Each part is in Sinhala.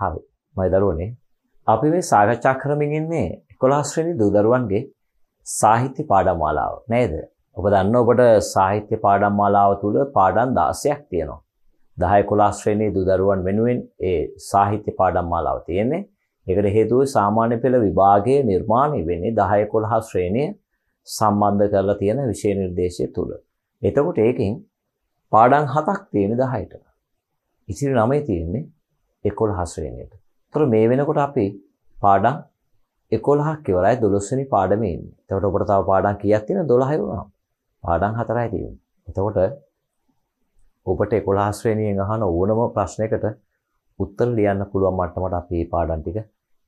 හරි. මයි දරුවනේ. අපි මේ සාකච්ඡා කරමින් ඉන්නේ 11 ශ්‍රේණි දූ දරුවන්ගේ සාහිත්‍ය පාඩම් මාලාව නේද? ඔබ දන්න ඔබට සාහිත්‍ය පාඩම් මාලාව තුල පාඩම් 16ක් තියෙනවා. 10 11 ශ්‍රේණි දූ දරුවන් වෙනුවෙන් ඒ සාහිත්‍ය පාඩම් මාලාව තියෙන්නේ. ඒකට හේතුව සාමාන්‍ය පෙළ විභාගයේ නිර්මාණය වෙන්නේ 10 11 ශ්‍රේණිය සම්බන්ධ කරලා තියෙන විෂය නිර්දේශය තුල. එතකොට ඒකෙන් පාඩම් 7ක් තියෙන 10ට. ඉතිරි 9 තියෙන්නේ 11 වෙනියට. ඒතර මේ වෙනකොට අපි පාඩම් 11ක් ඉවරයි 12 වෙනි පාඩමේ ඉන්නේ. එතකොට ඔබට තව පාඩම් කීයක් තියෙනවද? 12 වුණා. පාඩම් 4යි තියෙන්නේ. එතකොට ඔබට 11 ශ්‍රේණියෙන් අහන ඕනම ප්‍රශ්නයකට උත්තර ලියන්න පුළුවන් මට්ටමට අපි මේ පාඩම් ටික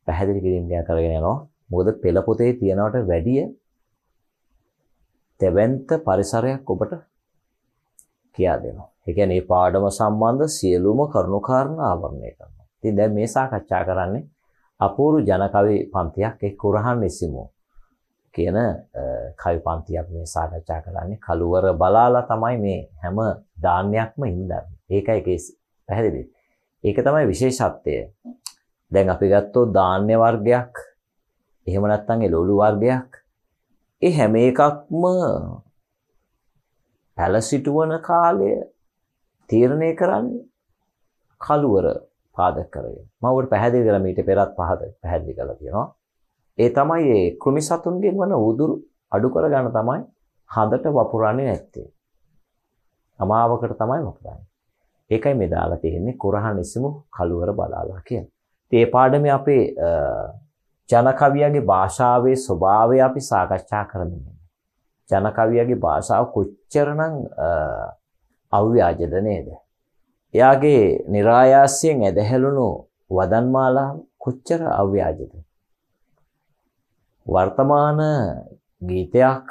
පැහැදිලි කිරීමක් කරගෙන යනවා. මොකද පෙළ පොතේ තියනවට වැඩිය තැවැන්ත පරිසරයක් ඔබට කියා දෙනවා. ඒ කියන්නේ මේ පාඩම සම්බන්ධ සියලුම කරුණු කාරණා ආවරණය කරනවා. ඉතින් දැන් මේ සාකච්ඡා කරන්නේ අපූරු ජන කවි පන්තියක් ඒ කුරහන් ඉසිමු කියන කවි පන්තියක් මේ සාකච්ඡා කරන්නේ කලවර බලාලා තමයි මේ හැම දාන්නයක්ම ඉඳන්නේ. ඒකයි කේස් පැහැදිලි. ඒක තමයි විශේෂත්වය. දැන් අපි ගත්තොත් ධාන්‍ය වර්ගයක් එහෙම නැත්නම් ඒ ලොළු වර්ගයක් ඒ හැම එකක්ම පැලසිටුවන කාලය තීරණය කරන්නේ කළුවර පාදක කරගෙන. මම ඔබට පැහැදිලි කරලා මීට පෙරත් පහත පැහැදිලි කරලා තියෙනවා. ඒ තමයි ඒ කෘමි සතුන්ගෙන් වන උදුරු අඩු කරගන්න තමයි හදට වපුරන්නේ නැත්තේ. අමාවකට තමයි වපුරන්නේ. ඒකයි මේ දාලා තියෙන්නේ කුරහන් ඉසමු කළුවර බලාලා කියන. ඒ පාඩමේ අපේ ජන කවියගේ භාෂාවේ ස්වභාවය අපි සාකච්ඡා කරමින් ජන කවියාගේ භාෂාව කොච්චරනම් අව්‍යාජද නේද? එයාගේ નિરાයාසයෙන් ඇදහැළුණු වදන්මාලා කොච්චර අව්‍යාජද? වර්තමාන ගීතයක්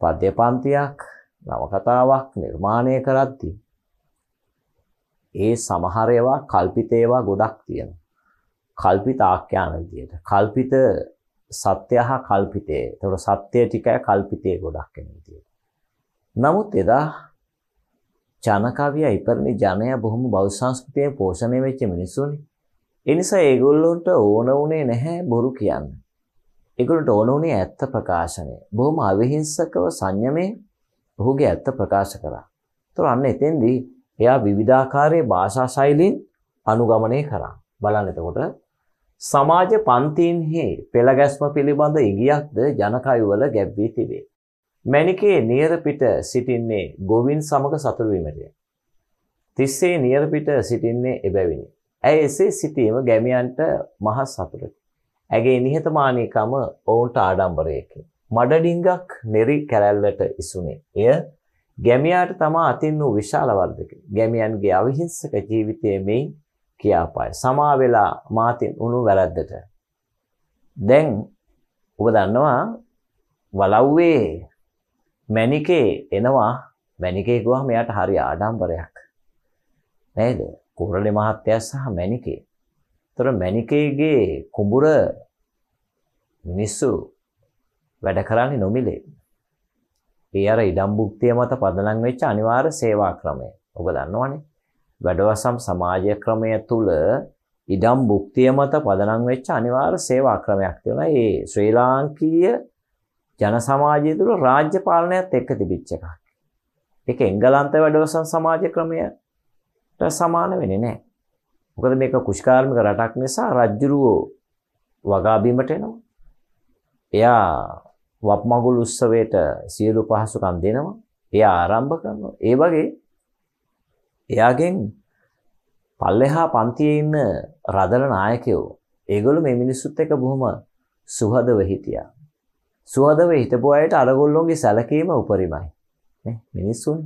පද්‍ය පන්තියක් නවකතාවක් නිර්මාණය කරද්දී ඒ සමහර ඒවා කල්පිත ඒවා ගොඩක් තියෙනවා. කල්පිත ආඛ්‍යාන විදියට. කල්පිත සත්‍ය හා කල්පිතය. ඒතකොට සත්‍ය ටිකයි කල්පිතය ගොඩක් වෙන විදියට. නමුත් එදා ජනකවිය ඉපරණි ජනයා බොහොම බෞද්ධ සංස්කෘතියෙන් පෝෂණය වෙච්ච මිනිස්සුනේ. ඒ නිසා ඒගොල්ලන්ට ඕන වුණේ නැහැ බොරු කියන්න. ඒගොල්ලන්ට ඕන වුණේ ඇත්ත ප්‍රකාශනය. බොහොම අවිහිංසකව සංයමයෙන් ඔහුගේ ඇත්ත ප්‍රකාශ කරා. ඒතකොට අන්න එතෙන්දී එයා විවිධාකාරයේ භාෂා ශෛලීන් අනුගමනය කරා. බලන්න එතකොට සමාජ පන්තීන්හි පෙළගැස්ම පිළිබඳ ඉගියක්ද ජනකයුවල ගැබ්වී තිබේ. මැනිකේ නියරපිට සිටින්නේ ගොවින් සමග සතුරුවීමටය. තිස්සේ නියරපිට සිටින්නේ එබැවිනි. ඇය එසේ සිටීම ගැමියන්ට මහත් සතුරකි. ඇගේ නිහතමානීකම ඔවුන්ට ආඩම්බරයකි. මඩඩිංගක් නෙරි කැරැල්ලට ඉසුනේ. එය ගැමියාට තමා අතින් වූ විශාලවර්ධක. ගැමියන්ගේ අවිහිංසක ජීවිතයේ මෙයින් කියාපාය. සමා වෙලා මාතින් උණු වැරද්දට. දැන් ඔබ දන්නවා වලව්වේ මැණිකේ එනවා මැණිකේ ගියාම එයාට හරි ආඩම්බරයක්. නේද? කුරළේ මහත්තයා සහ මැණිකේ. ඒතර මැණිකේගේ කුඹුර මිනිස්සු වැඩ කරන්නේ නොමිලේ. ඒ අර ඉඩම් භුක්තිය මත පදනම් වෙච්ච අනිවාර්ය සේවා ක්‍රමය. ඔබ දන්නවනේ. වැඩවසම් සමාජ ක්‍රමය තුල ඉඩම් භුක්තිය මත පදනම් වෙච්ච අනිවාර්ය සේවා ක්‍රමයක් තියෙනවා. ඒ ශ්‍රී ලාංකීය ජන සමාජය තුල රාජ්‍ය පාලනයත් එක්ක තිබිච්ච එකක්. ඒක එංගලන්ත වැඩවසම් සමාජ ක්‍රමයට සමාන වෙන්නේ නැහැ. මොකද මේක කුෂ්කාර්මික රටක් නිසා රජ්ජුරුවෝ වගාබීමට එනවා. එයා වප්මගුල් උත්සවයට සියලු පහසුකම් දෙනවා. එයා ආරම්භ කරනවා. ඒ වගේ එයාගෙන් පල්ලෙහා පන්තියේ ඉන්න රදල නායකයෝ ඒගොල්ලෝ මේ මිනිස්සුත් එක්ක බොහොම සුහදව හිටියා. සුහදව හිටපු අයට අරගොල්ලොන්ගේ සැලකීම උපරිමයි. නේ මිනිස්සුන්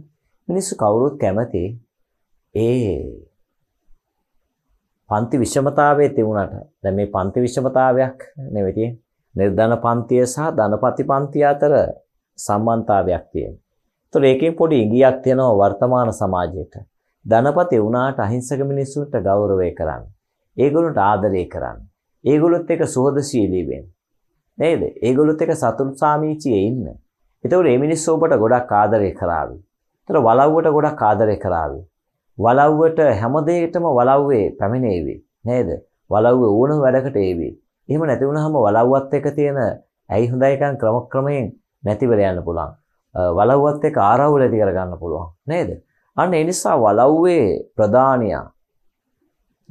මිනිස්සු කවුරුත් කැමති ඒ පන්ති විෂමතාවයේ තිබුණාට දැන් මේ පන්ති විෂමතාවයක් නෙවෙයි තියෙන්නේ. නිර්ධන පන්තිය සහ ධනපති පන්තිය අතර සම්බන්ධතාවයක් තියෙනවා. ඒතකොට ඒකෙන් පොඩි ඉඟියක් තියෙනවා වර්තමාන සමාජයට. ධනපති වුණාට අහිංසක මිනිස්සුන්ට ගෞරවය කරන්න. ඒගොල්ලන්ට ආදරය කරන්න. ඒගොල්ලොත් එක්ක සුහදශීලී වෙන්න. නේද? ඒගොල්ලොත් එක්ක සතුටු සාමීචියේ ඉන්න. ඒතකොට මේ මිනිස්සු ඔබට ගොඩක් ආදරය කරાવી. ඒතර වලව්වට ගොඩක් ආදරය කරાવી. වලව්වට හැම දෙයකටම වලව්වේ පැමිණේවි. නේද? වලව්වේ ඕනම වැඩකට ඒවි. එහෙම නැති වුණාම වලව්වත් එක්ක තියෙන ඇයි හොඳයිකම් ක්‍රමක්‍රමයෙන් නැතිවර යන්න පුළුවන්. වලව්වත් එක්ක ආරවුල ඇති කරගන්න පුළුවන්. නේද? අන්න ඒ නිසා වලව්වේ ප්‍රධානියා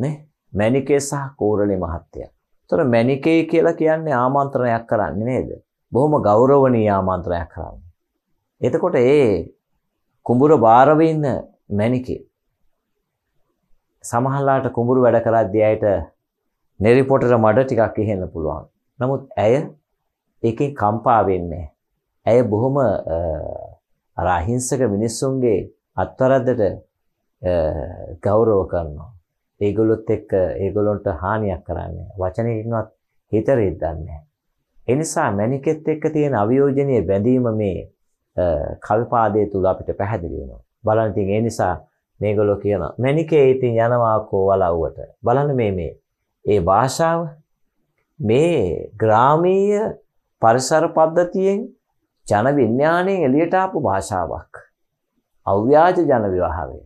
නේ මැණිකේ සහ කෝරළේ මහත්තයා. ඒතර මැණිකේ කියලා කියන්නේ ආමන්ත්‍රණයක් කරන්නේ නේද? බොහොම ගෞරවණීය ආමන්ත්‍රණයක් කරන්නේ. එතකොට ඒ කුඹුර බාරව ඉන්න මැණිකේ සමහරලාට කුඹුරු වැඩ කරද්දී ඇයට නෙරිපොටර මඩ ටිකක් ඉහෙන්න පුළුවන්. නමුත් ඇය ඒකෙන් කම්පා වෙන්නේ ඇය බොහොම අර අහිංසක මිනිස්සුන්ගේ අත්වරද්දට ගෞරව කරනවා. ඒගොල්ලොත් එක්ක ඒගොල්ලොන්ට හානියක් කරන්නේ වචනේින්වත් හිතරේ දන්නේ එනිසා මැණිකෙත් එක්ක තියෙන අවියෝජනීය බැඳීම මේ කල්පාදයේ තුල අපිට පැහැදිලි වෙනවා. බලන්න ඉතින් ඒ නිසා මේගොල්ලෝ කියනවා මැණිකේ ඉතින් යනවා කෝ වලව්වට. බලන්න මේ මේ ඒ භාෂාව මේ ග්‍රාමීය පරිසර පද්ධතියෙන් ජන විඥාණයෙන් එළියට ආපු භාෂාවක්. අව්‍යාජ ජන විවාහාවය.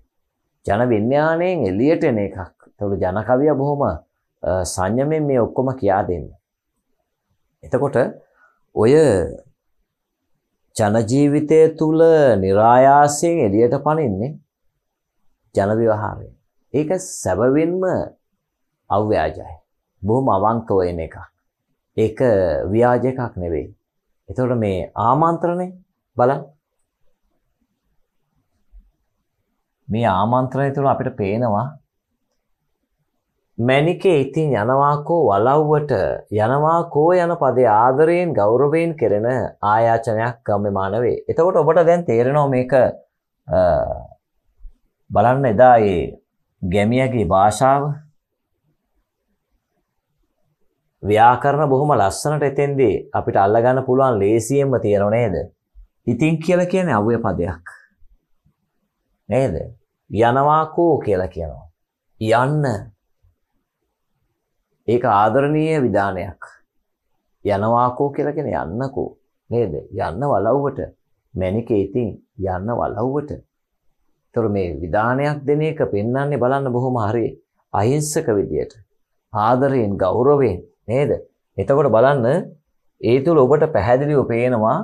ජන විඤ්ඥානයෙන් එලියට එන එකක් තුළු ජනකවිය බොහොම සංයමෙන් මේ ඔක්කොම කියා දෙන්න. එතකොට ඔය ජනජීවිතය තුළ නිරායාසයෙන් එලියට පනින්නේ ජනවිවහාරය. ඒක සැබවින්ම අව්‍යාජයි. බොහොම අවංකවයන එකක්. ඒක ව්‍යාජ එකක් නෙවෙයි. එතවට මේ ආමාන්ත්‍රණය බලන් මේ ආමන්ත්‍රණය තුළ අපිට පේනවා මැනිකේ ඉතින් යනවාකෝ වලව්වට යනවාකෝ යන පදේ ආදරයෙන් ගෞරවයෙන් කෙරෙන ආයාචනයක් ගම්මමාන වේ. එතකොට ඔබට දැන් තේරෙනවා මේක බලන්න එදා ඒ ගැමියගේ භාෂාව ව්‍යාකරණ බොහොම ලස්සනට එතෙන්දී අපිට අල්ලගන්න පුළුවන් ලේසියෙන්ම තියෙනව නේද? ඉතින් කියලා කියන්නේ අව්‍ය පදයක්. නේද? යනවාකෝ කියලා කියනවා. යන්න. ඒක ආදරණීය විධානයක්. යනවාකෝ කියලා කියන යන්නකෝ නේද? යන්න වලව්වට මැනිකේ ඉතින් යන්න වලව්වට. ඒතර මේ විධානයක් දෙන එක පෙන්වන්නේ බලන්න බොහොම හරි අහිංසක විදියට. ආදරයෙන් ගෞරවයෙන් නේද? එතකොට බලන්න ඒ තුල ඔබට පැහැදිලිව පේනවා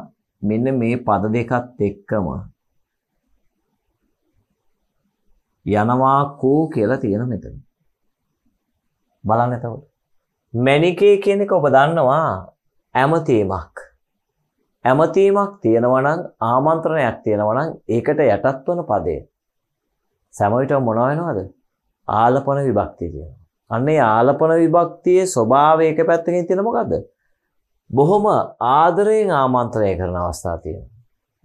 මෙන්න මේ පද දෙකත් එක්කම යනවා කෝ කියලා තියෙන මෙතන. බලන්න එතකොට. මැණිකේ කියන එක ඔබ දන්නවා ඇමතීමක්. ඇමතීමක් තියෙනවා නම් ආමන්ත්‍රණයක් තියෙනවා නම් ඒකට යටත් වන පදේ. සෑම විටම මොනවා වෙනවද? ආලපන විභක්තිය තියෙනවා. අන්නේ ආලපන විභක්තියේ ස්වභාවය එක පැත්තකින් තියෙන මොකද්ද? බොහොම ආදරයෙන් ආමන්ත්‍රණය කරන අවස්ථා තියෙනවා.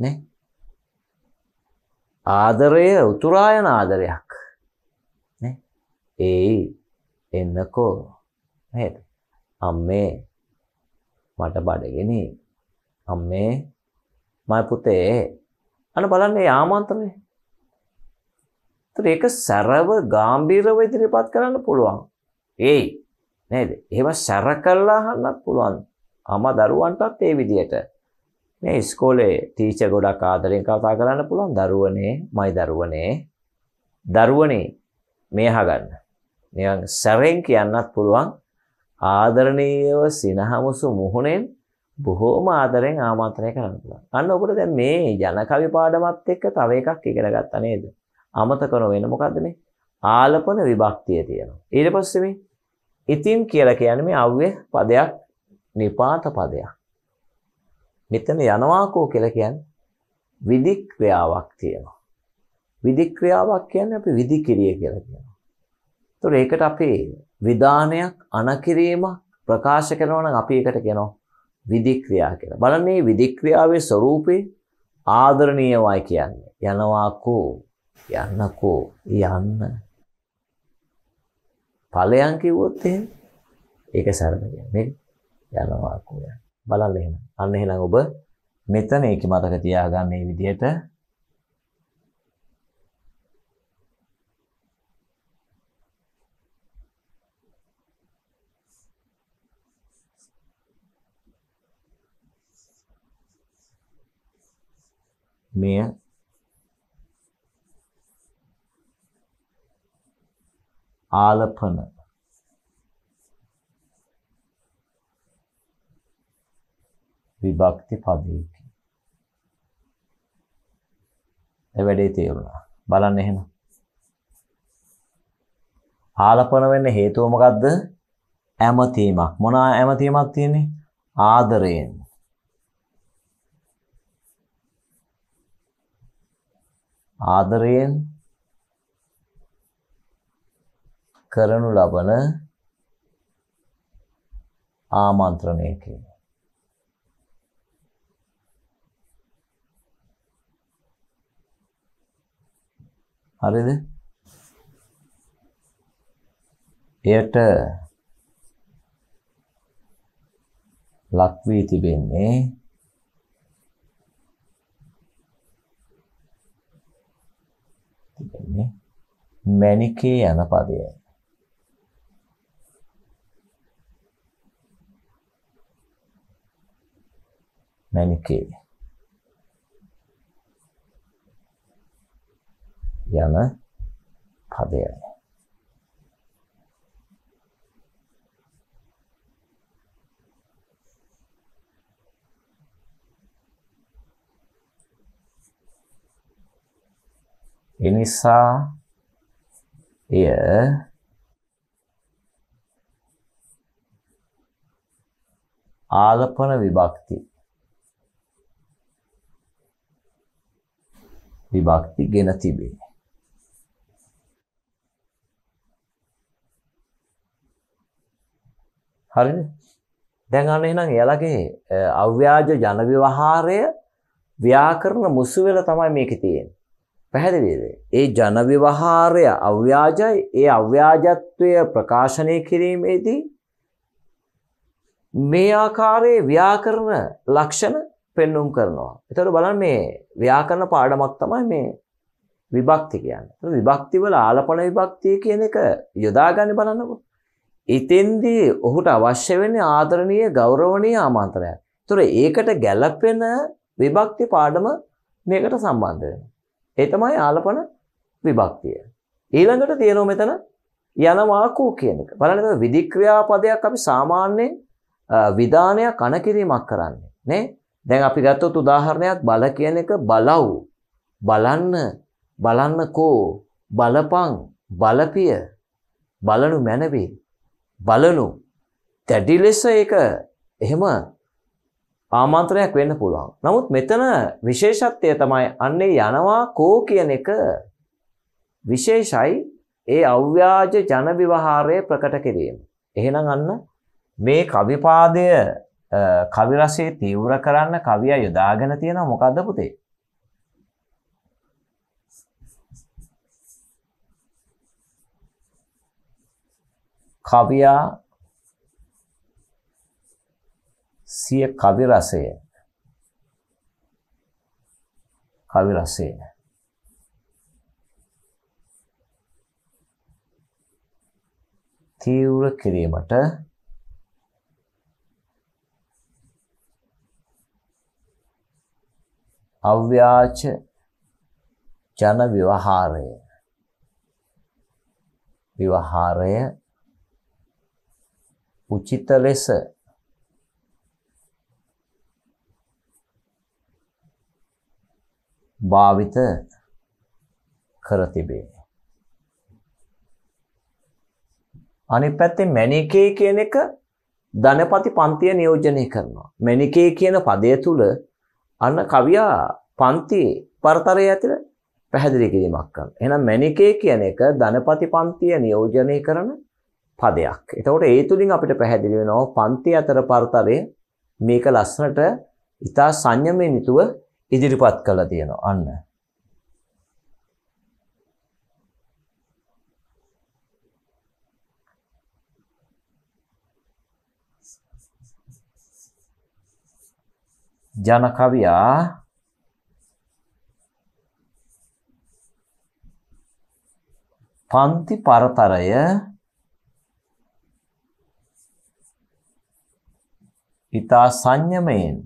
නේ? ආදරය උතුරායන ආදරයක් ඒ එන්නකෝ නේද අම්මේ මට බඩගෙන අම්මේ මයි පුතේ අන බලන්න යාමන්ත්‍රය ඒක සැරව ගාම්භීරව ඉදිරිපත් කරන්න පුළුවන් ඒයි නේද එහෙම සැර කල්ලා හන්නත් පුළුවන් අම දරුවන්ටත් ඒ විදියට මේ ඉස්කෝලේ ටීචර් ගොඩක් ආදරෙන් කතා කරන්න පුළුවන් දරුවනේ මයි දරුවනේ දරුවනේ මේ අහගන්න. නිකන් සැරෙන් කියන්නත් පුළුවන් ආදරණීයව සිනහමුසු මුහුණෙන් බොහෝම ආදරෙන් ආමන්ත්‍රණය කරන්න පුළුවන්. අන්න ඔබට දැන් මේ ජන කවි පාඩමත් එක්ක තව එකක් ඉගෙන ගත්තා නේද? අමතක නොවෙන මොකද්ද මේ? ආලපන විභක්තිය තියෙනවා. ඊට පස්සේ මේ ඉතින් කියලා කියන්නේ මේ අව්‍ය පදයක් නිපාත පදයක්. මෙතන යනවාකෝ කියලා කියන්නේ විධික්‍රියාවක් තියෙනවා. විධික්‍රියාවක් කියන්නේ අපි විධිකිරිය කියලා කියනවා. ඒතොර ඒකට අපි විධානයක් අනකිරීම ප්‍රකාශ කරනවා නම් අපි ඒකට කියනවා විධික්‍රියා කියලා. බලන්න මේ විධික්‍රියාවේ ස්වરૂපේ ආදරණීයවයි කියන්නේ. යනවාකෝ යන්නකෝ යන්න. ඵලයන් කිව්වොත් එහෙම ඒක සරණ කියන්නේ යනවාකෝ යන්න. බලන්න එහෙනම්. අන්න එහෙනම් ඔබ මෙතන ඒක මතක තියාගන්න මේ විදිහට මෙය ආලපන විභක්ති පදයකින්. ඒ වැඩේ තේරුණා. බලන්න එහෙනම්. ආලපන වෙන්න හේතුව මොකද්ද? ඇමතීමක්. මොන ඇමතීමක් තියෙන්නේ? ආදරයෙන්. ආදරයෙන් කරනු ලබන ආමන්ත්‍රණයකින් හරිද? එයට ලක් වී තිබෙන්නේ තිබෙන්නේ මණිකේ යන පදයයි. මණිකේ යන පදයයි. එනිසා එය ආලපන විභක්ති විභක්ති ගෙන තිබේ. හරිද දැන් අන්න එහෙනම් එයාලගේ අව්‍යාජ ජන ව්‍යවහාරය ව්‍යාකරණ මුසු වෙලා තමයි මේකේ තියෙන්නේ. පැහැදිලිද? ඒ ජන ව්‍යවහාරය අව්‍යාජයි ඒ අව්‍යාජත්වය ප්‍රකාශනය කිරීමේදී මේ ආකාරයේ ව්‍යාකරණ ලක්ෂණ පෙන්눔 කරනවා. ඒතකොට බලන්න මේ ව්‍යාකරණ පාඩමක් තමයි මේ විභක්ති කියන්නේ. විභක්ති වල ආලපන විභක්තිය කියන එක යොදාගන්නේ බලන්නකො. එතෙන්දී ඔහුට අවශ්‍ය වෙන්නේ ආදරණීය ගෞරවනීය ආමන්ත්‍රණයක්. ඒතර ඒකට ගැළපෙන විභක්ති පාඩම මේකට සම්බන්ධ වෙනවා. ඒ තමයි ආලපන විභක්තිය. ඊළඟට තියෙනවා මෙතන යනවා කෝ කියන එක. බලන්න මේ විධික්‍රියා පදයක් අපි සාමාන්‍යයෙන් විධානය කණ කිරීමක් කරන්නේ නේ. දැන් අපි ගත්තොත් උදාහරණයක් බල කියන එක බලව් බලන්න බලන්නකෝ බලපං බලපිය බලනු මැනවේ බලනු දැඩි ලෙස ඒක එහෙම ආමන්ත්‍රණයක් වෙන්න පුළුවන්. නමුත් මෙතන විශේෂත්වය තමයි අන්නේ යනවා කෝ කියන එක විශේෂයි ඒ අව්‍යාජ ජන විවහාරය ප්‍රකට කිරීම. එහෙනම් අන්න මේ කවිපාදය කවි රසයේ තීව්‍ර කරන්න කවියා යොදාගෙන තියෙනවා මොකද්ද පුතේ? කවියා සිය කවි රසය කවි රසය තීව්‍ර කිරීමට අව්‍යාච ජන විවහාරය විවහාරය උචිත ලෙස භාවිත කර තිබේ. අනිත් පැත්තේ මැණිකේ කියන එක ධනපති පන්තිය නියෝජනය කරනවා. මැණිකේ කියන පදය තුල අන්න කවියා පන්තියේ පරතරය ඇතුළේ පැහැදිලි කිරීමක් කරනවා. එහෙනම් මැණිකේ කියන එක ධනපති පන්තිය නියෝජනය කරන පදයක්. එතකොට ඒ තුලින් අපිට පැහැදිලි වෙනවා පන්ති අතර පරතරය මේක ලස්සනට ඉතා සංයමයෙන් යුතුව ඉදිරිපත් කළා තියෙනවා. අන්න. ජන කවියා පන්ති පරතරය ඊතා සංයමයෙන්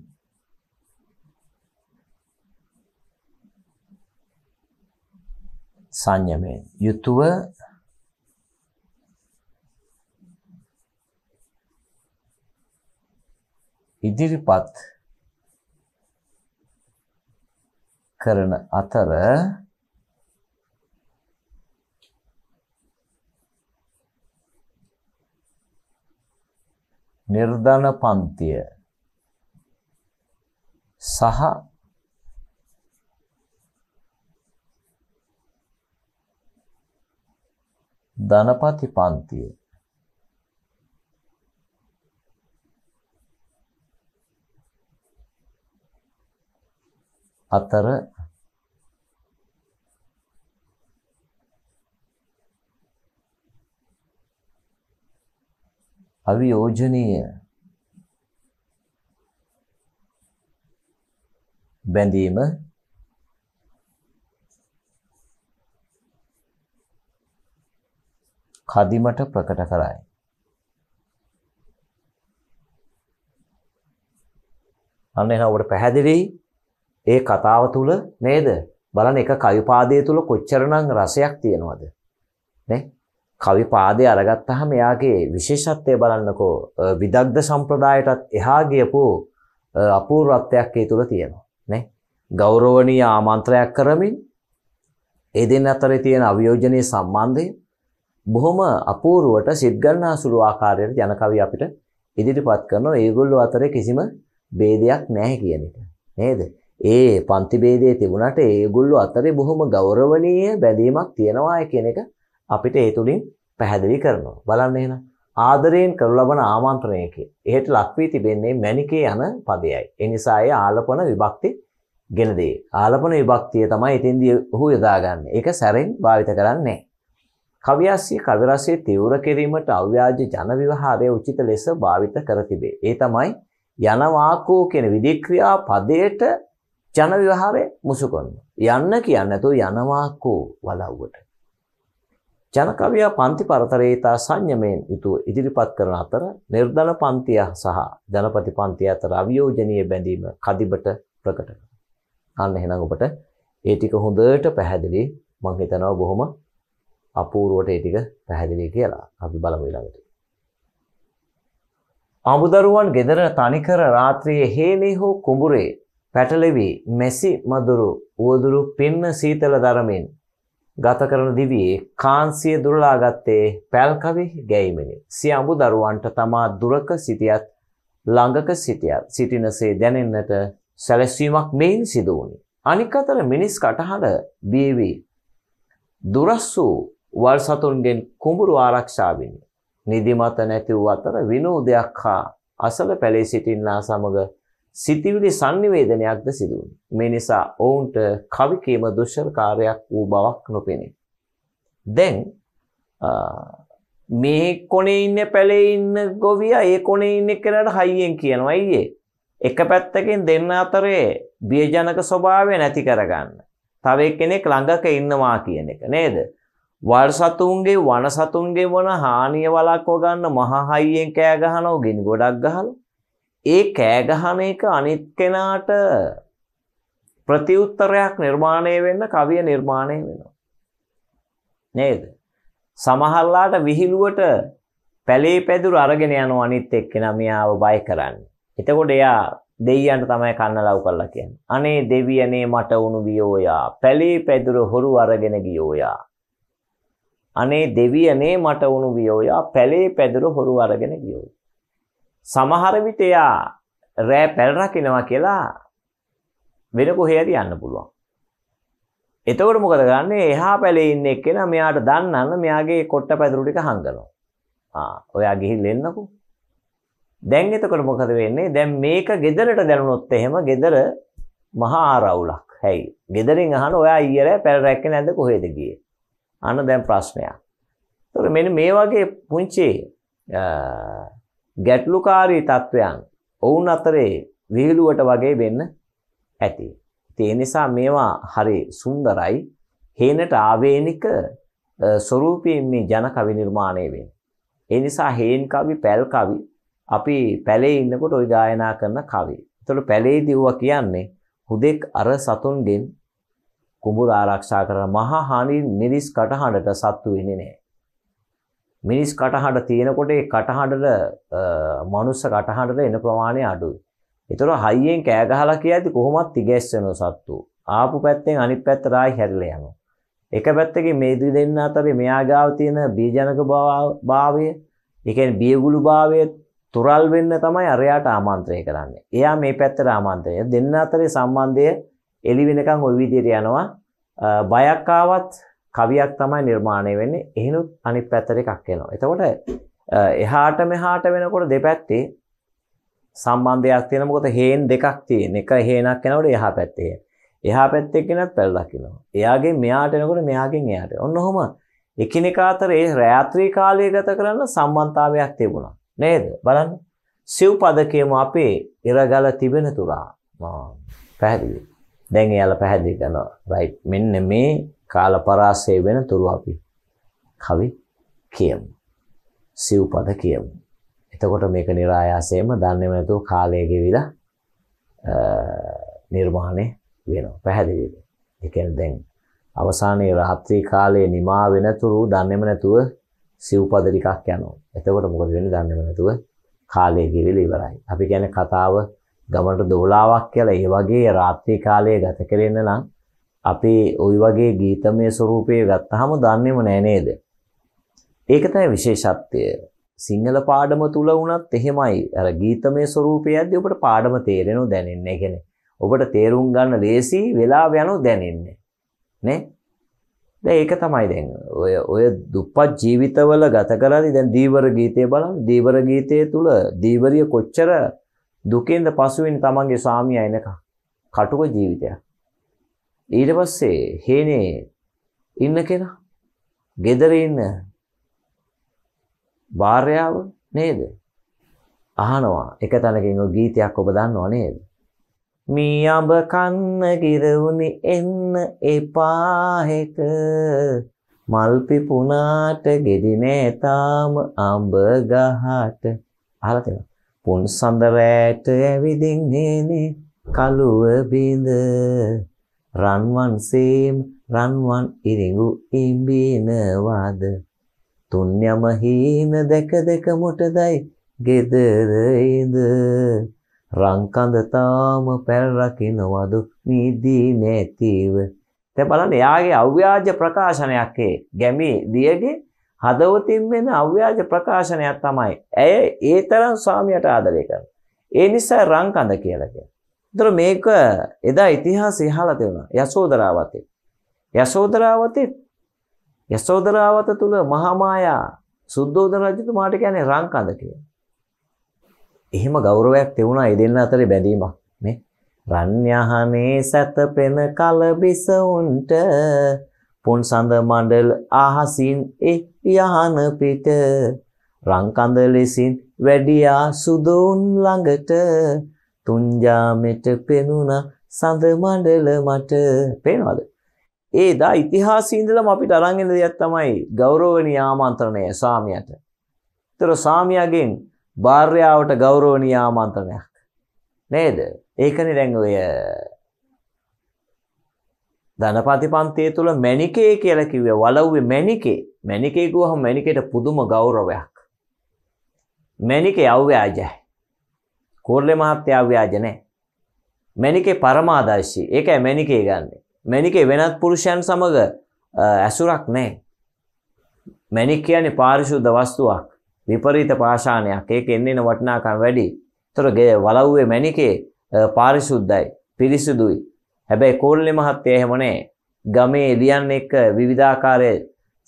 සංයමයෙන් යුතුව ඉදිරිපත් කරන අතර නිර්ධන පන්තිය සහ ධනපති පන්තිය අතර අවියෝජනීය බැඳීම කදිමට ප්‍රකට කරයි. අන්න එහෙනම් ඔබට පැහැදිලි ඒ කතාව තුල නේද? බලන්න එක කවිපාදයේ තුල කොච්චරනම් රසයක් තියෙනවද? නේ? කවි පාදේ අරගත්තාම එයාගේ විශේෂත්වය බලන්නකෝ විදග්ධ සම්ප්‍රදායටත් එහා ගියපු අපූර්වත්වයක් ඒ තුල තියෙනවා නේ ගෞරවනීය ආමන්ත්‍රයක් කරමින් ඒ දෙන්න අතරේ තියෙන අවියෝජනීය සම්බන්ධය බොහොම අපූර්වට සිත්ගන්නාසුළු ආකාරයට ජන කවි අපිට ඉදිරිපත් කරනවා ඒගොල්ලෝ අතරේ කිසිම ભેදයක් නැහැ කියන එක නේද ඒ පන්ති ભેදයේ තිබුණාට ඒගොල්ලෝ අතරේ බොහොම ගෞරවනීය බැඳීමක් තියෙනවා කියන එක අපිට ඒ තුලින් පැහැදිලි කරනවා. බලන්න එහෙනම් ආදරයෙන් කරු ලබන ආමන්ත්‍රණයකේ එහෙට ලක් වී තිබෙන්නේ මැණිකේ යන පදයයි. ඒ නිසා ඒ ආලපන විභක්ති ගෙන දෙයි. ආලපන විභක්තිය තමයි ඉතින්දී ඔහු යොදාගන්නේ. ඒක සැරෙන් භාවිත කරන්නේ කවියාස්සේ කවිරසයේ තීව්‍ර කිරීමට අව්‍යාජ ජන විවහාරය උචිත ලෙස භාවිත කර තිබේ. ඒ තමයි යනවාකෝ කියන විදික්‍රියා පදයට ජන විවහාරය මුසු කරනවා. යන්න කියන්නේ නැතුව යනවාකෝ වලව්වට. ජනකවියා පන්ති පරතරයේ ඉතා සංයමයෙන් යුතුව ඉදිරිපත් කරන අතර නිර්ධන පන්තිය සහ ජනපති පන්තිය අතර අවියෝජනීය බැඳීම කදිබට ප්‍රකට කරනවා. අන්න එහෙනම් ඔබට ඒ ටික හොඳට පැහැදිලි මම හිතනවා බොහොම අපූර්වට ඒ ටික පැහැදිලි කියලා. අපි බලමු ඊළඟට. අමුදරුවන් ගෙදර තනිකර රාත්‍රියේ හේනේ හෝ කුඹුරේ පැටලෙවි මෙසි මදුරු උවදුරු පින්න සීතල දරමින් ගත කරන දිවියේ කාන්සිය දුරලාගත්තේ පැල්කවි ගැයීමෙනි. සියඹු දරුවන්ට තමා දුරක සිටියත් ළඟක සිටියත් සිටිනසේ දැනෙන්නට සැලැස්වීමක් මෙයින් සිදු වුණි. අනික් අතර මිනිස් කටහඬ බියවි. දුරස් වූ වල් සතුන්ගෙන් කුඹුරු ආරක්ෂාවින් නිදිමත නැති වූ අතර විනෝදයක් හා අසල පැලී සිටින්නා සමග සිතිවිලි sannivedanayakද සිදු වුණි. මේ නිසා ඔවුන්ට කවිකේම දුෂ්කර කාර්යයක් වූ බවක් නොපෙනේ. දැන් මේ කොනේ ඉන්න පැලේ ඉන්න ගොවියා ඒ කොනේ ඉන්න කෙනාට හයියෙන් කියනවා අයියේ එක පැත්තකින් දෙන්න අතරේ බියජනක ස්වභාවය නැති කරගන්න. තව එක්කෙනෙක් ළඟක ඉන්නවා කියන එක නේද? වල් සතුන්ගේ වන සතුන්ගේ වන හානිය වළක්ව ගන්න මහා හයියෙන් කෑ ගහනවා ගිනි ගොඩක් ගහලා ඒ කෑගහන එක අනිත් කෙනාට ප්‍රතිඋත්තරයක් නිර්මාණය වෙන්න කවිය නිර්මාණය වෙනවා. නේද. සමහල්ලාට විහිළුවට පැලේ පැදුර අරගෙන යනු අනිත් එක් නමියාව බයි කරන්න. එතකොට එයා දෙයියන්ට තමයි කන්න ලව් කරලා කියන්න. අනේ දෙවියනේ මට උුණු වියෝයා පැලේ පැදුර හොරු අරගෙන ගියෝයා. අනේ දෙවියනේ මට උුණු වියෝයා පැලේ පැදුර හොරු අරගෙන ගියෝය. සමහර විට එයා රෑ පැල් රකින්නවා කියලා වෙන කොහේ හරි යන්න පුළුවන්. එතකොට මොකද කරන්නේ? එහා පැලේ ඉන්න එක්කෙනා මෙයාට දන්නන්න මෙයාගේ කොට්ට පැදුරු ටික හංගනවා. ආ ඔයා ගිහිල්ලා එන්නකෝ. දැන් එතකොට මොකද වෙන්නේ? දැන් මේක ගෙදරට දැනුනොත් එහෙම ගෙදර මහා ආරවුලක්. හැයි. ගෙදරින් අහන ඔයා ඊයර පැල රැක්කේ නැද්ද කොහෙද ගියේ? අන්න දැන් ප්‍රශ්නයක්. ඒතකොට මෙන්න මේ වගේ පුංචි ගැටලුකාරී තත්ත්වයන් ඔවුන් අතරේ විහිළුවට වගේ වෙන්න ඇති. ඒ නිසා මේවා හරි සුන්දරයි හේනට ආවේනික ස්වරූපයෙන් මේ ජන කවි නිර්මාණය වෙන්නේ. ඒ නිසා හේන් කවි, පැල් කවි අපි පැලේ ඉන්නකොට ওই ගායනා කරන කවි. ඒතකොට පැලේදී වුවා කියන්නේ හුදෙක් අර සතුන්ගෙන් කුඹුර ආරක්ෂා කරන මහා හානි මිරිස් කටහඬට සත්තු වෙන්නේ නැහැ. මිනිස් කටහඬ තියෙනකොට ඒ කටහඬට මනුස්ස කටහඬට එන ප්‍රමාණය අඩුයි. ඒතර හයියෙන් කෑ ගහලා කියද්දි කොහොමත් තිගැස්සෙනවා සත්තු. ආපු පැත්තෙන් අනිත් පැත්තට ආයි හැරිලා යනවා. එක පැත්තකින් මේ දෙන්න අතරේ මෙයා ගාව තියෙන බීජනක භාවය, ඒ කියන්නේ බියගුළු භාවය තුරල් වෙන්න තමයි අරයාට ආමන්ත්‍රණය කරන්නේ. එයා මේ පැත්තට ආමන්ත්‍රණය. දෙන්න අතරේ සම්බන්ධය එළි වෙනකන් ওই විදිහට යනවා. බයක් ආවත් කවියක් තමයි නිර්මාණය වෙන්නේ එහෙනුත් අනිත් පැත්තට එකක් එනවා. එතකොට එහාට මෙහාට වෙනකොට දෙපැත්තේ සම්බන්ධයක් තියෙන මොකද හේන් දෙකක් තියෙන. එක හේනක් යනකොට එහා පැත්තේ. එහා පැත්තේ කෙනත් පැල දකින්නවා. එයාගේ මෙයාට එනකොට මෙයාගෙන් එයාට. ඔන්න ඔහම එකිනෙකා අතර ඒ රාත්‍රී කාලය ගත කරන සම්බන්ධතාවයක් තිබුණා. නේද? බලන්න. සිව්පද කියමු අපේ ඉරගල තිබෙන තුරා. පැහැදිලි. දැන් එයාලා පැහැදිලි කරනවා. රයිට්. මෙන්න මේ කාල පරාසය වෙන තුරු අපි කවි කියමු. සිව්පද කියමු. එතකොට මේක નિરાයාසයෙන්ම දන්නේම නැතුව කාලය ගෙවිලා නිර්මාණය වෙනවා. පැහැදිලිද? ඒ කියන්නේ දැන් අවසානයේ රාත්‍රී කාලයේ නිමා වෙනතුරු දන්නේම නැතුව සිව්පද ටිකක් යනවා. එතකොට මොකද වෙන්නේ දන්නේම නැතුව කාලය ගිවිලා ඉවරයි. අපි කියන්නේ කතාව ගමනට දෝලාවක් කියලා ඒ වගේ රාත්‍රී කාලයේ ගත කරෙන්න නම් අපේ ওই වගේ ගීතමය ස්වරූපයේ ගත්තාම දන්නේම නෑ නේද? ඒක තමයි විශේෂත්වය. සිංහල පාඩම තුල වුණත් එහෙමයි. අර ගීතමය ස්වරූපයේදී ඔබට පාඩම තේරෙනව දැනෙන්නේ. ඒ ඔබට තේරුම් ගන්න ලේසි වෙලාව යනව දැනෙන්නේ. නේ? දැන් ඒක තමයි දැන් ඔය ඔය දුප්පත් ජීවිතවල ගත කරන්නේ දැන් දීවර ගීතය බලන්න දීවර ගීතය තුල දීවරිය කොච්චර දුකෙන්ද පසුවෙන් තමන්ගේ ස්වාමියා එනකම් කටුක ජීවිතයක් ඊට පස්සේ හේනේ ඉන්න කෙනා ගෙදර ඉන්න භාර්යාව නේද? අහනවා එක තැනකින් ගීතයක් ඔබ දන්නව නේද? මී අඹ කන්න ගිරවුනි එන්න එපා හෙට මල් පිපුණාට ගෙඩි නෑ තාම අඹ ගහට අහලා තියෙනවා පුන් සඳ රැට ඇවිදින් නේනේ කලුව බිඳ රන්වන් සේම රන්වන් ඉරිඟු ඉඹිනවාද තුන්යම හීන දැක දැක මොටදයි ගෙදර එද රංකඳ තාම පැල් රකින්නවදු නිදී නැතිව දැන් බලන්න එයාගේ අව්‍යාජ ප්‍රකාශනයක් ඒ ගැමි දියගේ හදවතින් වෙන අව්‍යාජ ප්‍රකාශනයක් තමයි ඇය ඒ තරම් ස්වාමියට ආදරය කරනවා ඒ නිසා රංකඳ කියලා කියනවා එතකොට මේක එදා ඉතිහාසය ඉහළ තිබුණා. යසෝදරාවතේ. යසෝදරාවතේ යසෝදරාවත තුල මහා මායා සුද්ධෝදන රජතුමාට කියන්නේ රංකඳ කියලා. එහෙම ගෞරවයක් තිබුණා ඒ දෙන්න අතරේ බැඳීමක් නේ. රන්‍යහනේ සත පෙන කලබිස උන්ට පුන් සඳ මණ්ඩල අහසින් එ යහන පිට රංකඳ ලෙසින් වැඩියා සුදුන් ළඟට තුන්ජාමෙට පෙනුණා සඳ මණ්ඩල මට පේනවද ඒ දා ඉතිහාසීන්දලම අපිට අරංගෙන දෙයක් තමයි ගෞරවනීය ආමන්ත්‍රණය සාමියට. ඒතර සාමියාගෙන් භාර්යාවට ගෞරවනීය ආමන්ත්‍රණයක් නේද? ඒකනේ දැන් ඔය ධනපති පන්තිය තුල මණිකේ කියලා කිව්වේ වලව්වේ මණිකේ. මණිකේ කිව්වහම මණිකේට පුදුම ගෞරවයක්. මණිකේ අව්‍යාජයි. කෝර්ලේ මහත්තයා ව්‍යාජ නැහැ. මැනිකේ පරමාදර්ශී. ඒකයි මැනිකේ ගන්නෙ. මැනිකේ වෙනත් පුරුෂයන් සමග ඇසුරක් නැහැ. මැණික් කියන්නේ පාරිශුද්ධ වස්තුවක්. විපරීත පාෂාණයක්. ඒක එන්නේන වටිනාකම් වැඩි. ඒතර වලව්වේ මැණිකේ පාරිශුද්ධයි, පිරිසුදුයි. හැබැයි කෝල්ලේ මහත්තයා එහෙම නැහැ. ගමේ එළියන් එක්ක විවිධාකාරයේ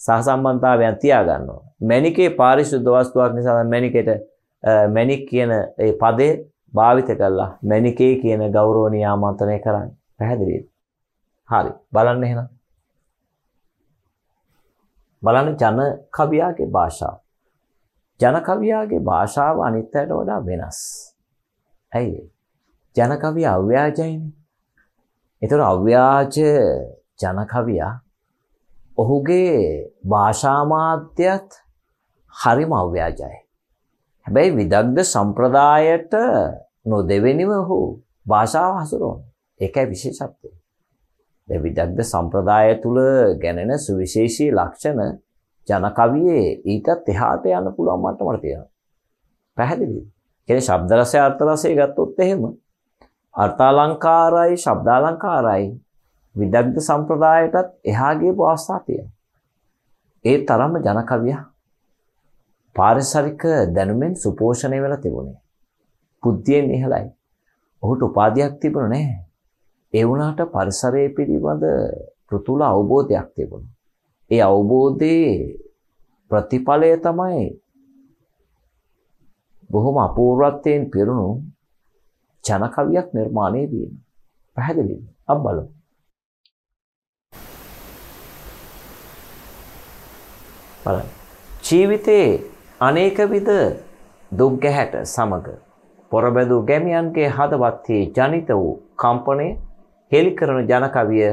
සහසම්බන්ධතාවයන් තියාගන්නවා. මැණිකේ පාරිශුද්ධ වස්තුවක් නිසා මැණිකේට මැනික් කියන ඒ පදේ භාවිත කළා මැනිකේ කියන ගෞරවනීය ආමන්ත්‍රණය කරන්නේ පැහැදිලිද හරි බලන්න එහෙනම් බලන්න ජන කවියාගේ භාෂාව ජන කවියාගේ භාෂාව අනිත් අයට වඩා වෙනස් ඇයි ජන කවියා අව්‍යාජයිනේ ඒතර අව්‍යාජ ජන කවියා ඔහුගේ භාෂා මාත්‍යත් හරිම අව්‍යාජයි හැබැයි විදග්ධ සම්ප්‍රදායට නොදෙවෙනිව හෝ භාෂාව හසුරුවන. ඒකයි විශේෂත්වය. දැන් විදග්ධ සම්ප්‍රදාය තුල ගැනෙන සුවිශේෂී ලක්ෂණ ජන කවියේ ඊටත් එහාට යන්න පුළුවන් මට්ටමකට තියෙනවා. පැහැදිලිද? කියන්නේ ශබ්ද රසය අර්ථ රසය ගත්තොත් එහෙම අර්ථාලංකාරයි ශබ්දාලංකාරයි විදග්ධ සම්ප්‍රදායටත් එහා ගියපු අවස්ථා තියෙනවා. ඒ තරම්ම ජන කවියා පාරිසරික දැනුමෙන් සුපෝෂණය වෙලා තිබුණේ. බුද්ධියෙන් ඉහළයි. ඔහුට උපාධියක් තිබුණ නැහැ. ඒ වුණාට පරිසරය පිළිබඳ පෘතුල අවබෝධයක් තිබුණා. ඒ අවබෝධයේ ප්‍රතිඵලය තමයි බොහොම අපූර්වත්වයෙන් පිරුණු ජන කවියක් නිර්මාණය වීම. පැහැදිලිද? අප බලමු. බලන්න. ජීවිතේ අනේකවිද දුක් ගැහැට සමග පොරබැඳු ගැමියන්ගේ හදවත්හි ජනිත වූ කම්පනය හෙළිකරන ජනකවිය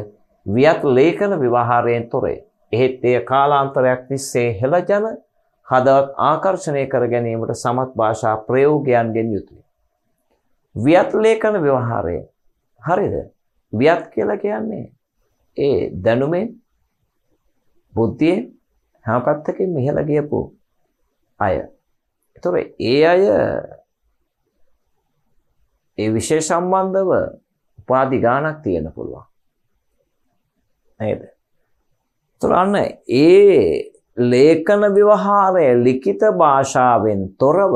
වියත් ලේඛන විවහාරයෙන් තොරේ. එහෙත් එය කාලාන්තරයක් තිස්සේ හෙළජන හදවත් ආකර්ෂණය කර ගැනීමට සමත් භාෂා ප්‍රයෝගයන්ගෙන් යුතුයි. වියත් ලේඛන ව්‍යවහාරය හරිද? වියත් කියලා කියන්නේ ඒ දැනුමෙන් බුද්ධියෙන් හැම පැත්තකින් මෙහෙලා ගියපෝ අය. ඒතොර ඒ අය ඒ විශේෂ සම්බන්ධව උපාධි ගාණක් තියෙන්න පුළුවන්. නේද? ඒතොර අන්න ඒ ලේඛන විවහාරය ලිඛිත භාෂාවෙන් තොරව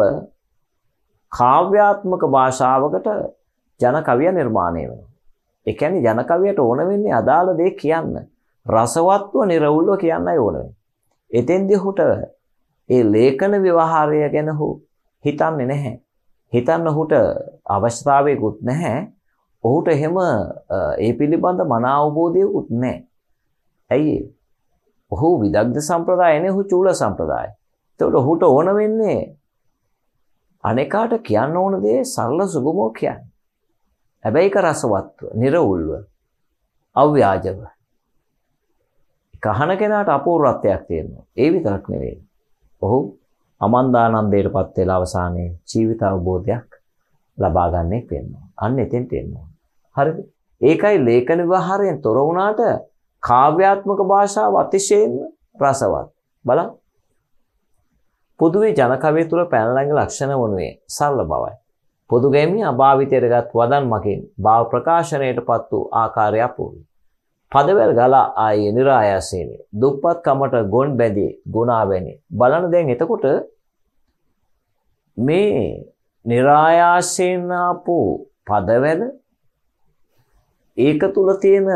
කාව්‍යාත්මක භාෂාවකට ජන කවිය නිර්මාණය වෙනවා. ඒ කියන්නේ ජන කවියට ඕන වෙන්නේ අදාළ දේ කියන්න. රසවත්ව නිර්වෘල්ව කියන්නයි ඕන වෙන්නේ. එතෙන්දී හුට ඒ ලේඛන ව්‍යවහාරය ගැන හෝ හිතන්නේ නැහැ. හිතන්න ඔහුට අවශ්‍යතාවයකුත් නැහැ. ඔහුට එහෙම ඒ පිළිබඳ මන අවබෝධයකුත් නැහැ. ඇයි ඔහු විදග්ධ සම්ප්‍රදායනේ ඔහු චූල සම්ප්‍රදාය. ඒතකොට ඔහුට ඕන වෙන්නේ අනේකාට කියන්න ඕන දේ සරල සුගමෝ කියන්නේ. හැබැයි ඒක රසවත්ව, නිර්වුල්ව, අව්‍යාජව. කහන කෙනාට අපූර්වත්වයක් තියෙනවා. ඒ විතරක් නෙවෙයි. ඔහු අමන්දානන්දයටපත් වෙලා අවසානයේ ජීවිත අවබෝධයක් ලබා ගන්නෙක් වෙනවා. අන්න එතෙන්ට එනවා. හරිද? ඒකයි ලේඛන ව්‍යවහාරයෙන් තොර වුණාට කාව්‍යාත්මක භාෂාව අතිශයින්ම රසවත්. බලන්න. පොදුවේ ජන කවිය තුල පැනලඟ ලක්ෂණ වනුයේ සරල බවයි. පොදු ගැමි අභාවිතයට ගත් වදන් මකින් භාව ප්‍රකාශනයටපත් වූ ආකාරය අපූර්වයි. පදවැල් ගලා ආයේ નિરાයාසයෙන් දුප්පත් කමට ගොන් බැඳී ගුණාවැනි බලන දැන් එතකොට මේ નિરાයාසයෙන් ආපු පදවැල ඒක තුල තියෙන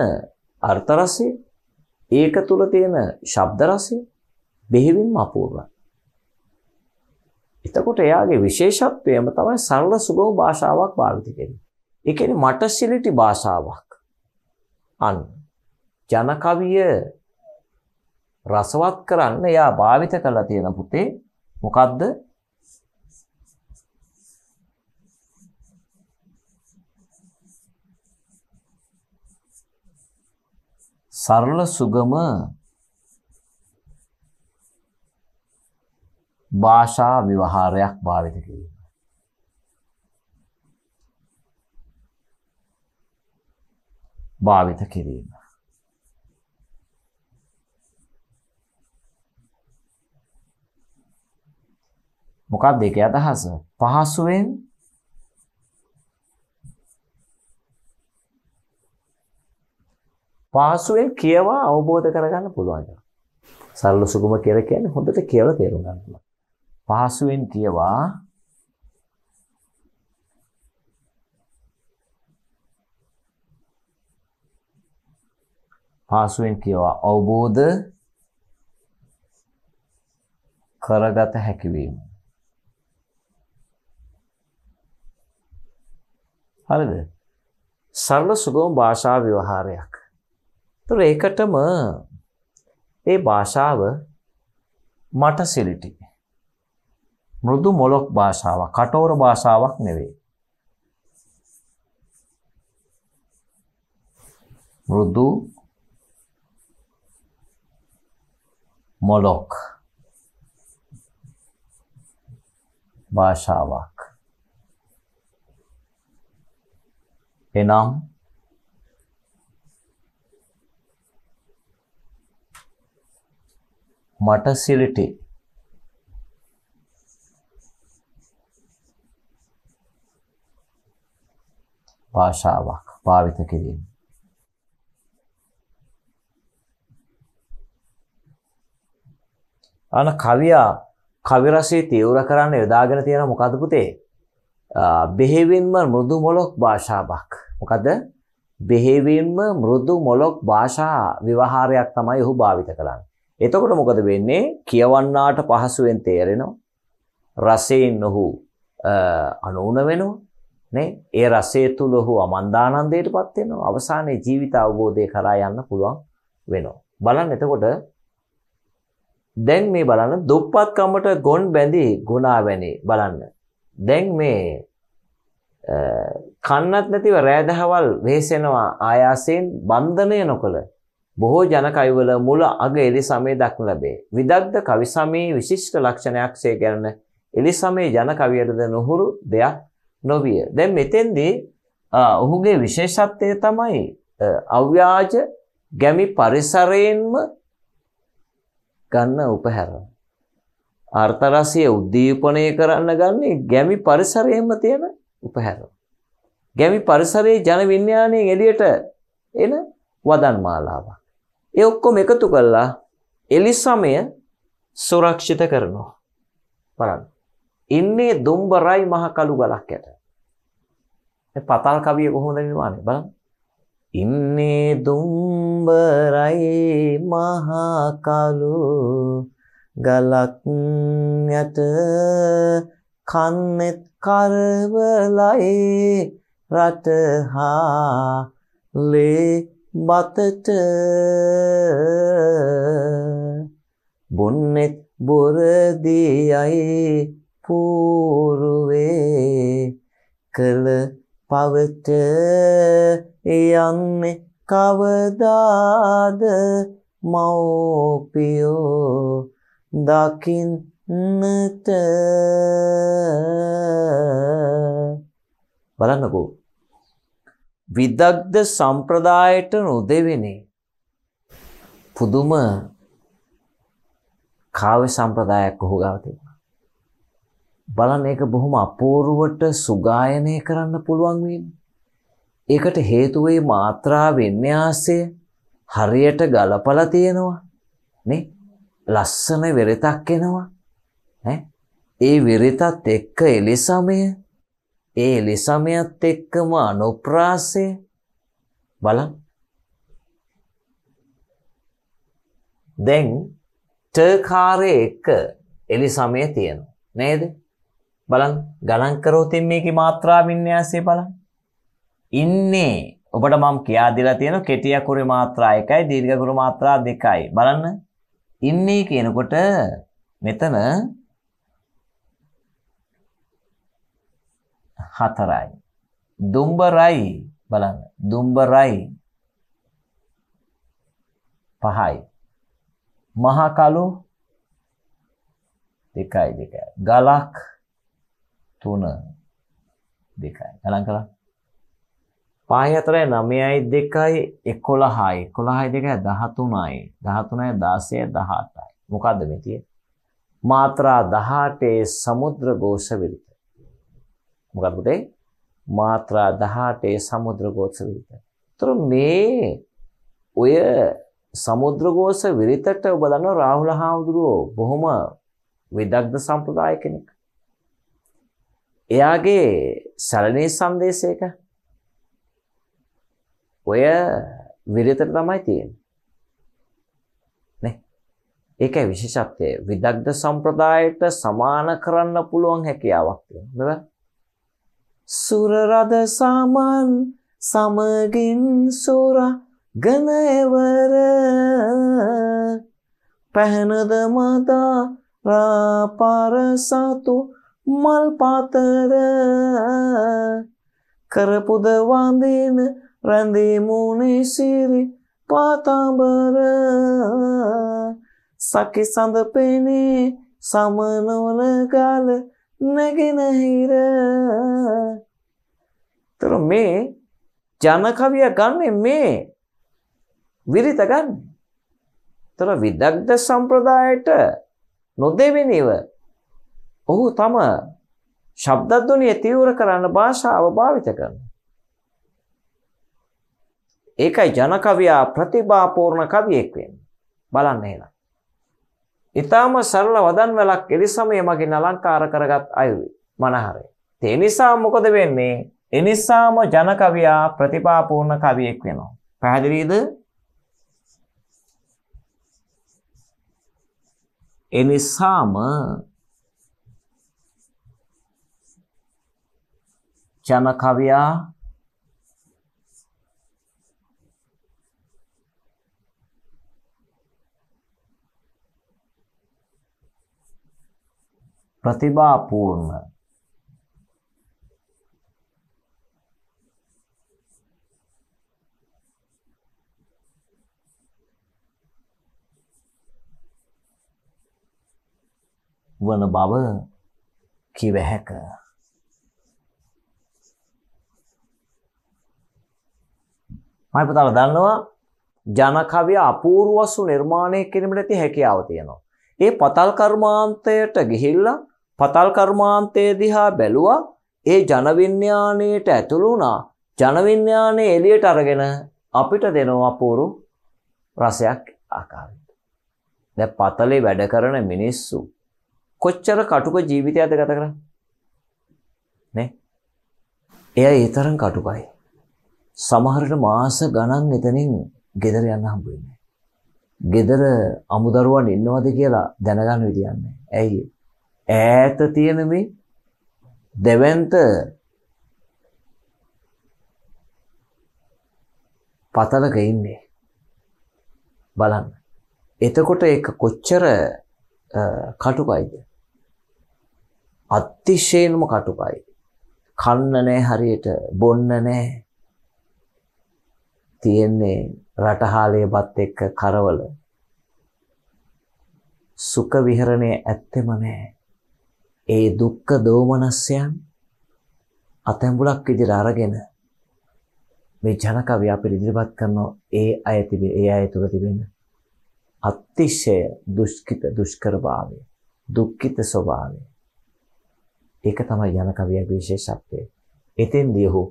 අර්ථ රසය ඒක තුල තියෙන ශබ්ද රසය බෙහෙවින්ම අපූර්වයි. එතකොට එයාගේ විශේෂත්වයම තමයි සරල සුගම භාෂාවක් භාවිත කරන්නේ. ඒ කියන්නේ මට සිලිටි භාෂාවක්. අන්න ජන කවිය රසවත් කරන්න එයා භාවිත කරලා තියෙන පුතේ මොකද්ද සරල සුගම භාෂා විවහාරයක් භාවිත කිරීම. භාවිත කිරීම. මොකක්ද ඒකේ අදහස? පහසුවෙන් පහසුවෙන් කියවා අවබෝධ කරගන්න පුළුවන්. සරල සුගම කියලා කියන්නේ හොඳට කියලා තේරුම් ගන්න පුළුවන්. පහසුවෙන් කියවා පහසුවෙන් කියවා අවබෝධ කරගත හැකිවීම. හරිද? සරල සුගම භාෂා ව්‍යවහාරයක්. ඒතර ඒකටම ඒ භාෂාව මට සිලිටි. මෘදු මොලොක් භාෂාවක්, කටෝර භාෂාවක් නෙවෙයි. මෘදු මොලොක් භාෂාවක්. එනම් මට සිලිටි භාෂාවක් භාවිත කිරීම අන කවියා කවි රසයේ තීව්‍ර කරන්න යොදාගෙන තියෙන මොකද පුතේ බෙහෙවින්ම මෘදු මොලොක් භාෂාවක් මොකද බෙහෙවින්ම මෘදු මොලොක් භාෂා විවහාරයක් තමයි ඔහු භාවිත කරන්නේ. එතකොට මොකද වෙන්නේ? කියවන්නාට පහසුවෙන් තේරෙනවා. රසයෙන් ඔහු අනුුණ වෙනවා. නේ? ඒ රසය තුල ඔහු අමන්දානන්දයටපත් වෙනවා. අවසානයේ ජීවිත අවබෝධය කරා යන්න පුළුවන් වෙනවා. බලන්න එතකොට දැන් මේ බලන්න දුප්පත්කමට ගොන් බැඳි ගුණාවැනි බලන්න. දැන් මේ කන්නත් නැතිව රෑදහවල් වේසෙනවා ආයාසයෙන් බන්ධනය නොකළ බොහෝ ජන කවිවල මුල අග එලි සමයේ දක්න ලැබේ. විදග්ධ කවි සමයේ විශිෂ්ට ලක්ෂණයක් සේ ගැන එලි සමයේ ජන කවියටද නොහුරු දෙයක් නොවිය. දැන් මෙතෙන්දී ඔහුගේ විශේෂත්වය තමයි අව්‍යාජ ගැමි පරිසරයෙන්ම ගන්න උපහැර. අර්ථරසය උද්දීපනය කරන්න ගන්නේ ගැමි පරිසරයෙන්ම තියෙන උපහැරනවා. ගැමි පරිසරයේ ජන විඤ්ඤාණයෙන් එළියට එන වදන් මාලාවක්. ඒ ඔක්කොම එකතු කරලා එලිසමය සුරක්ෂිත කරනවා. බලන්න. ඉන්නේ දුම්බරයි මහ කළු ගලක් යට. මේ පතල් කවිය කොහොමද නිර්මාණය බලන්න. ඉන්නේ දුම්බරයි මහ කළු ගලක් යට කන්නෙත් කරවලයි රටහා ලේ බතට බොන්නෙත් බොරදියයි පූරුවේ කළ පවට යන්නේ කවදාද මව්පියෝ දකින් මට බලන්නකෝ විදග්ධ සම්ප්‍රදායට නොදෙවෙනේ පුදුම කාව්‍ය සම්ප්‍රදායක් ඔහු ගාව තිබුණා. බලන්න ඒක බොහොම අපූර්වට සුගායනය කරන්න පුළුවන් වෙන්නේ. ඒකට හේතු වෙයි මාත්‍රා වින්‍යාසය හරියට ගලපලා තියෙනවා. නේ? ලස්සන වෙරතක් එනවා. ඒ විරිතත් එක්ක එලිසමය ඒ එලිසමයත් එක්කම අනුප්‍රාසය බලන් දැන් ටකාරය එක්ක එලිසමය තියෙන නේද බලන් ගණන් කරෝතින් මේක මාත්‍රා වින්‍යාසය බලන් ඉන්නේ ඔබට මම කියා දීලා තියෙන කෙටි අකුරේ මාත්‍රා එකයි දීර්ඝ අකුරු මාත්‍රා දෙකයි බලන්න ඉන්නේ කියනකොට මෙතන හතරයි. දුම්බරයි බලන්න දුම්බරයි පහයි. මහකලු දෙකයි දෙකයි. ගලක් තුන දෙකයි. ගලන් කළා. පහයි හතරයි නමයයි දෙකයි එකොළහයි කොළහයි දෙකයි දහතුනයි දහතුනයි දාසය දහටයි. මොකක්ද මෙතිය. මාත්‍රා දහටේ සමුද්‍ර ගෝෂ විරි. මොකද පුතේ? මාත්‍රා 18 සමුද්‍ර ගෝත්‍ස විරිත. ඒතර මේ ඔය සමුද්‍ර ගෝස විරිතට ඔබ දන්නවා රාහුල හාමුදුරුවෝ බොහොම වෙදග්ධ සම්ප්‍රදාය කෙනෙක්. එයාගේ සරණේ සංදේශයක ඔය විරිතට තමයි තියෙන්නේ. නේ. ඒකයි විශේෂත්වය. විදග්ධ සම්ප්‍රදායට සමාන කරන්න පුළුවන් හැකියාවක් තියෙනවා. නේද? සුරරද සමන් සමගින් සොර ගනයවර පැහැනද මදා රාපාර සතු මල් පාතර කරපුද වන්දින රැඳීමුණේ සිරි පාතාඹර සකි සඳ පෙනේ සමනවන ගාල නැගෙනහිර තොර මේ ජනකවිය ගන්නේ මේ විරිත ගන්න තොර විදක්ද සම්ප්‍රදායට නොදෙවෙනව ඔහු තම ශබ්දධ්වනිය තීව්‍ර කරන්න භාෂාව භාවිත කරන ඒකයි ජනකවියා ප්‍රතිභාපූර්ණ කවියෙක් වෙන්නේ බලන්න එහෙනම් ඊටාම සරල වදන්වලක් එලිසමය මගින් අලංකාර කරගත් අයුයි මනහරේ. ඒ නිසා මොකද වෙන්නේ? ඒ නිසාම ජන කවියා ප්‍රතිපාපූර්ණ කවියෙක් වෙනවා. පැහැදිලිද? ඒ නිසාම ජන කවියා ප්‍රතිභාපූර්ණ වන බව කිව හැක. මයිපතල දන්නවා ජනකවිය අපූර්වස්සු නිර්මාණය කිරීමට ඇති හැකියාව තියෙනවා. ඒ පතල් කර්මාන්තයට ගිහිල්ලා පතල් කර්මාන්තය දිහා බැලුවා ඒ ජනවිඤ්ඤාණයට ඇතුළු වුණා ජනවිඤ්ඤාණය එළියට අරගෙන අපිට දෙනවා පුරු රසයක් ආකාරයට දැන් පතලේ වැඩ කරන මිනිස්සු කොච්චර කටුක ජීවිතයක්ද ගත කරන්නේ නේ එයා ඒ තරම් කටුකයි සමහරට මාස ගණන් එතනින් ගෙදර යන්න හම්බ වෙන්නේ ගෙදර අමුදරුවන් ඉන්නවද කියලා දැනගන්න විදියන්නේ ඇයි ඈත තියෙන මේ දෙවන්ත පතලක ඉන්නේ බලන්න එතකොට ඒක කොච්චර කටුකයිද අතිශයෙන්ම කටුකයි කන්න නෑ හරියට බොන්න නෑ තියෙන්නේ රටහාලේ බත් එක්ක කරවල සුඛ විහරණය ඇත්තෙම නෑ ඒ දුක්ඛ දෝමනස්යන් අතැඹුලක් විදිහට අරගෙන මේ ජනකවි අපිට ඉදිරිපත් කරන ඒ අය තිබේ ඒ අය තුල තිබෙන අතිශය දුෂ්කිත දුෂ්කරභාවය දුක්ඛිත ස්වභාවය ඒක තමයි ජනකවියේ විශේෂත්වය එතෙන්දී ඔහු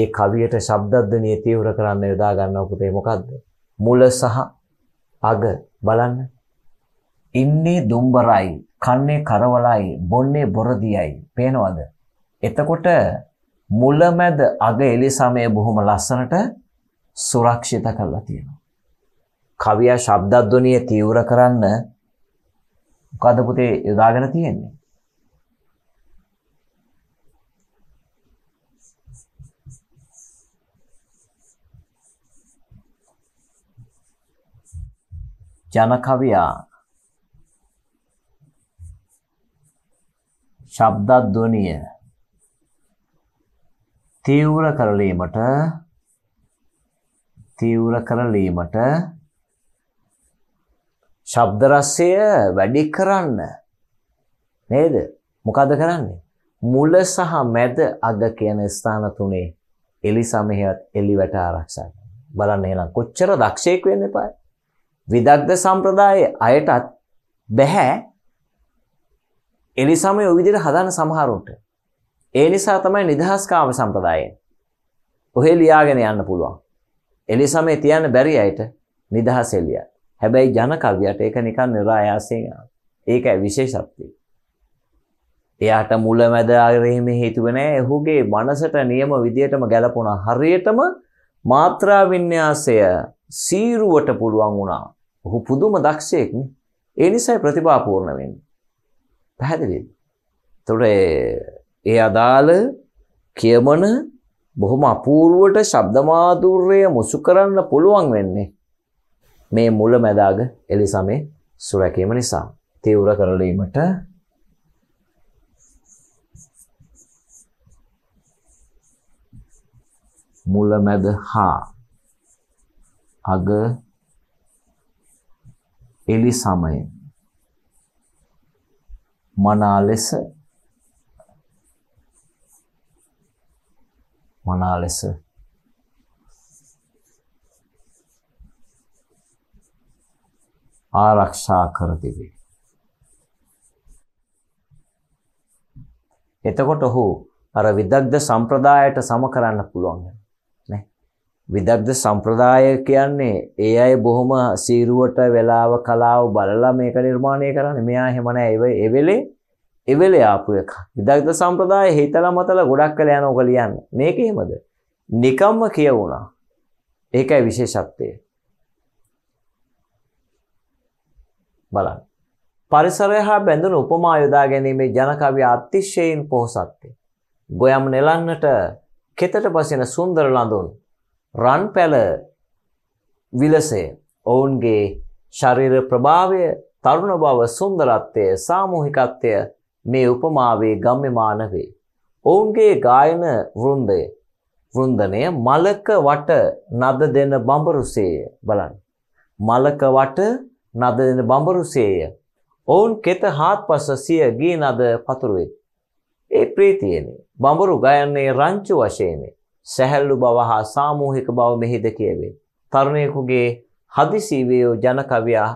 ඒ කවියට ශබ්දද්දනිය තීව්‍ර කරන්න යොදා ගන්න උපතේ මොකද්ද මුල සහ අග බලන්න ඉන්නේ දුම්බරයි, කන්නේ කරවලයි, බොන්නේ බොරදියයි. පේනවද? එතකොට මුලමැද අග එලිසමය බොහොම ලස්සනට සුරක්ෂිත කරලා තියෙනවා. කවියා ශබ්දද්වනිය තීව්‍ර කරන්න මොකද පුතේ යොදාගෙන තියෙන්නේ? ජන කවියා ශබ්දධ්වනිය තීව්‍ර කරලීමට තීව්‍ර කරලීමට ශබ්ද රසය වැඩි කරන්න නේද මොකද කරන්නේ මුල සහ මැද අග කියන ස්ථාන තුනේ එලි සමහයත් එලි වැට ආරක්ෂා බලන්න එහෙනම් කොච්චර දක්ෂයෙක් වෙන්න එපායි විදග්ධ සම්ප්‍රදායේ අයටත් බෑ ඒ නිසාම ඔය විදිහට හදන සමහරුන්ට. ඒ නිසා තමයි නිදහස් කාම සම්ප්‍රදායෙන්. ඔහෙ ලියාගෙන යන්න පුළුවන්. ඒ නිසා මේ තියන්න බැරි අයට නිදහස් එළිය. හැබැයි ජන කවියට ඒක නිකන් નિરાයාසයෙන් ඒකයි විශේෂත්වය. එයාට මුලැමැද අරෙහිම හේතුව නැහැ. ඔහුගේ මනසට නියම විදියටම ගැලපුණා. හරියටම මාත්‍රා වින්‍යාසය සීරුවට පුළුවන් වුණා. ඔහු පුදුම දක්ෂයෙක් නේ. ඒ නිසායි ප්‍රතිභාපූර්ණ වෙන්නේ. පැහැදිලිද? එතකොට ඒ අදාළ කියමන බොහොම අපූර්වට ශබ්ද මාධුර්යය මුසු කරන්න පුළුවන් වෙන්නේ මේ මුල මැදාග එලිසමේ සුරැකීම නිසා තීව්‍ර කරලීමට මුල මැද හා අග එලිසමයේ මනා ලෙස මනා ලෙස ආරක්ෂා කර තිබේ. එතකොට ඔහු අර විදග්ධ සම්ප්‍රදායට සම කරන්න පුළුවන්. විදර්ධ සම්ප්‍රදාය කියන්නේ ඒ අය බොහොම සීරුවට වෙලාව කලාව බලලා මේක නිර්මාණය කරන්නේ. මෙයා එහෙම නැහැ. ඒ වෙලේ ඒ වෙලේ ආපු එක. විදර්ධ සම්ප්‍රදාය හිතලා මතලා ගොඩක් කළ යන ඕක ලියන්න. මේක එහෙමද? නිකම්ම කියවුණා. ඒකයි විශේෂත්වය. බලන්න. පරිසරය හා බැඳුණු උපමා යොදා ගැනීමේ ජනකවිය අතිශයින් පොහොසත්ය. ගොයම් නෙලන්නට කෙතට පසින සුන්දර ලඳුන් රන් පැල විලසය ඔවුන්ගේ ශරීර ප්‍රභාවය තරුණ බව සුන්දරත්වය සාමූහිකත්වය මේ උපමාවේ ගම්‍යමාන වේ. ඔවුන්ගේ ගායන වෘන්දය වෘන්දනය මලක වට නද දෙන බඹරුසේය බලන්න. මලක වට නද දෙන බඹරුසේය. ඔවුන් කෙත හාත්පස සිය ගී නද පතුරුවෙත්. ඒ ප්‍රීතියනේ බඹරු ගයන්නේ රංචු වශයනේ. සැහැල්ලු බව හා සාමූහික බව මෙහිද කියවේ. තරුණයෙකුගේ හදිසිවේයෝ ජන කවියා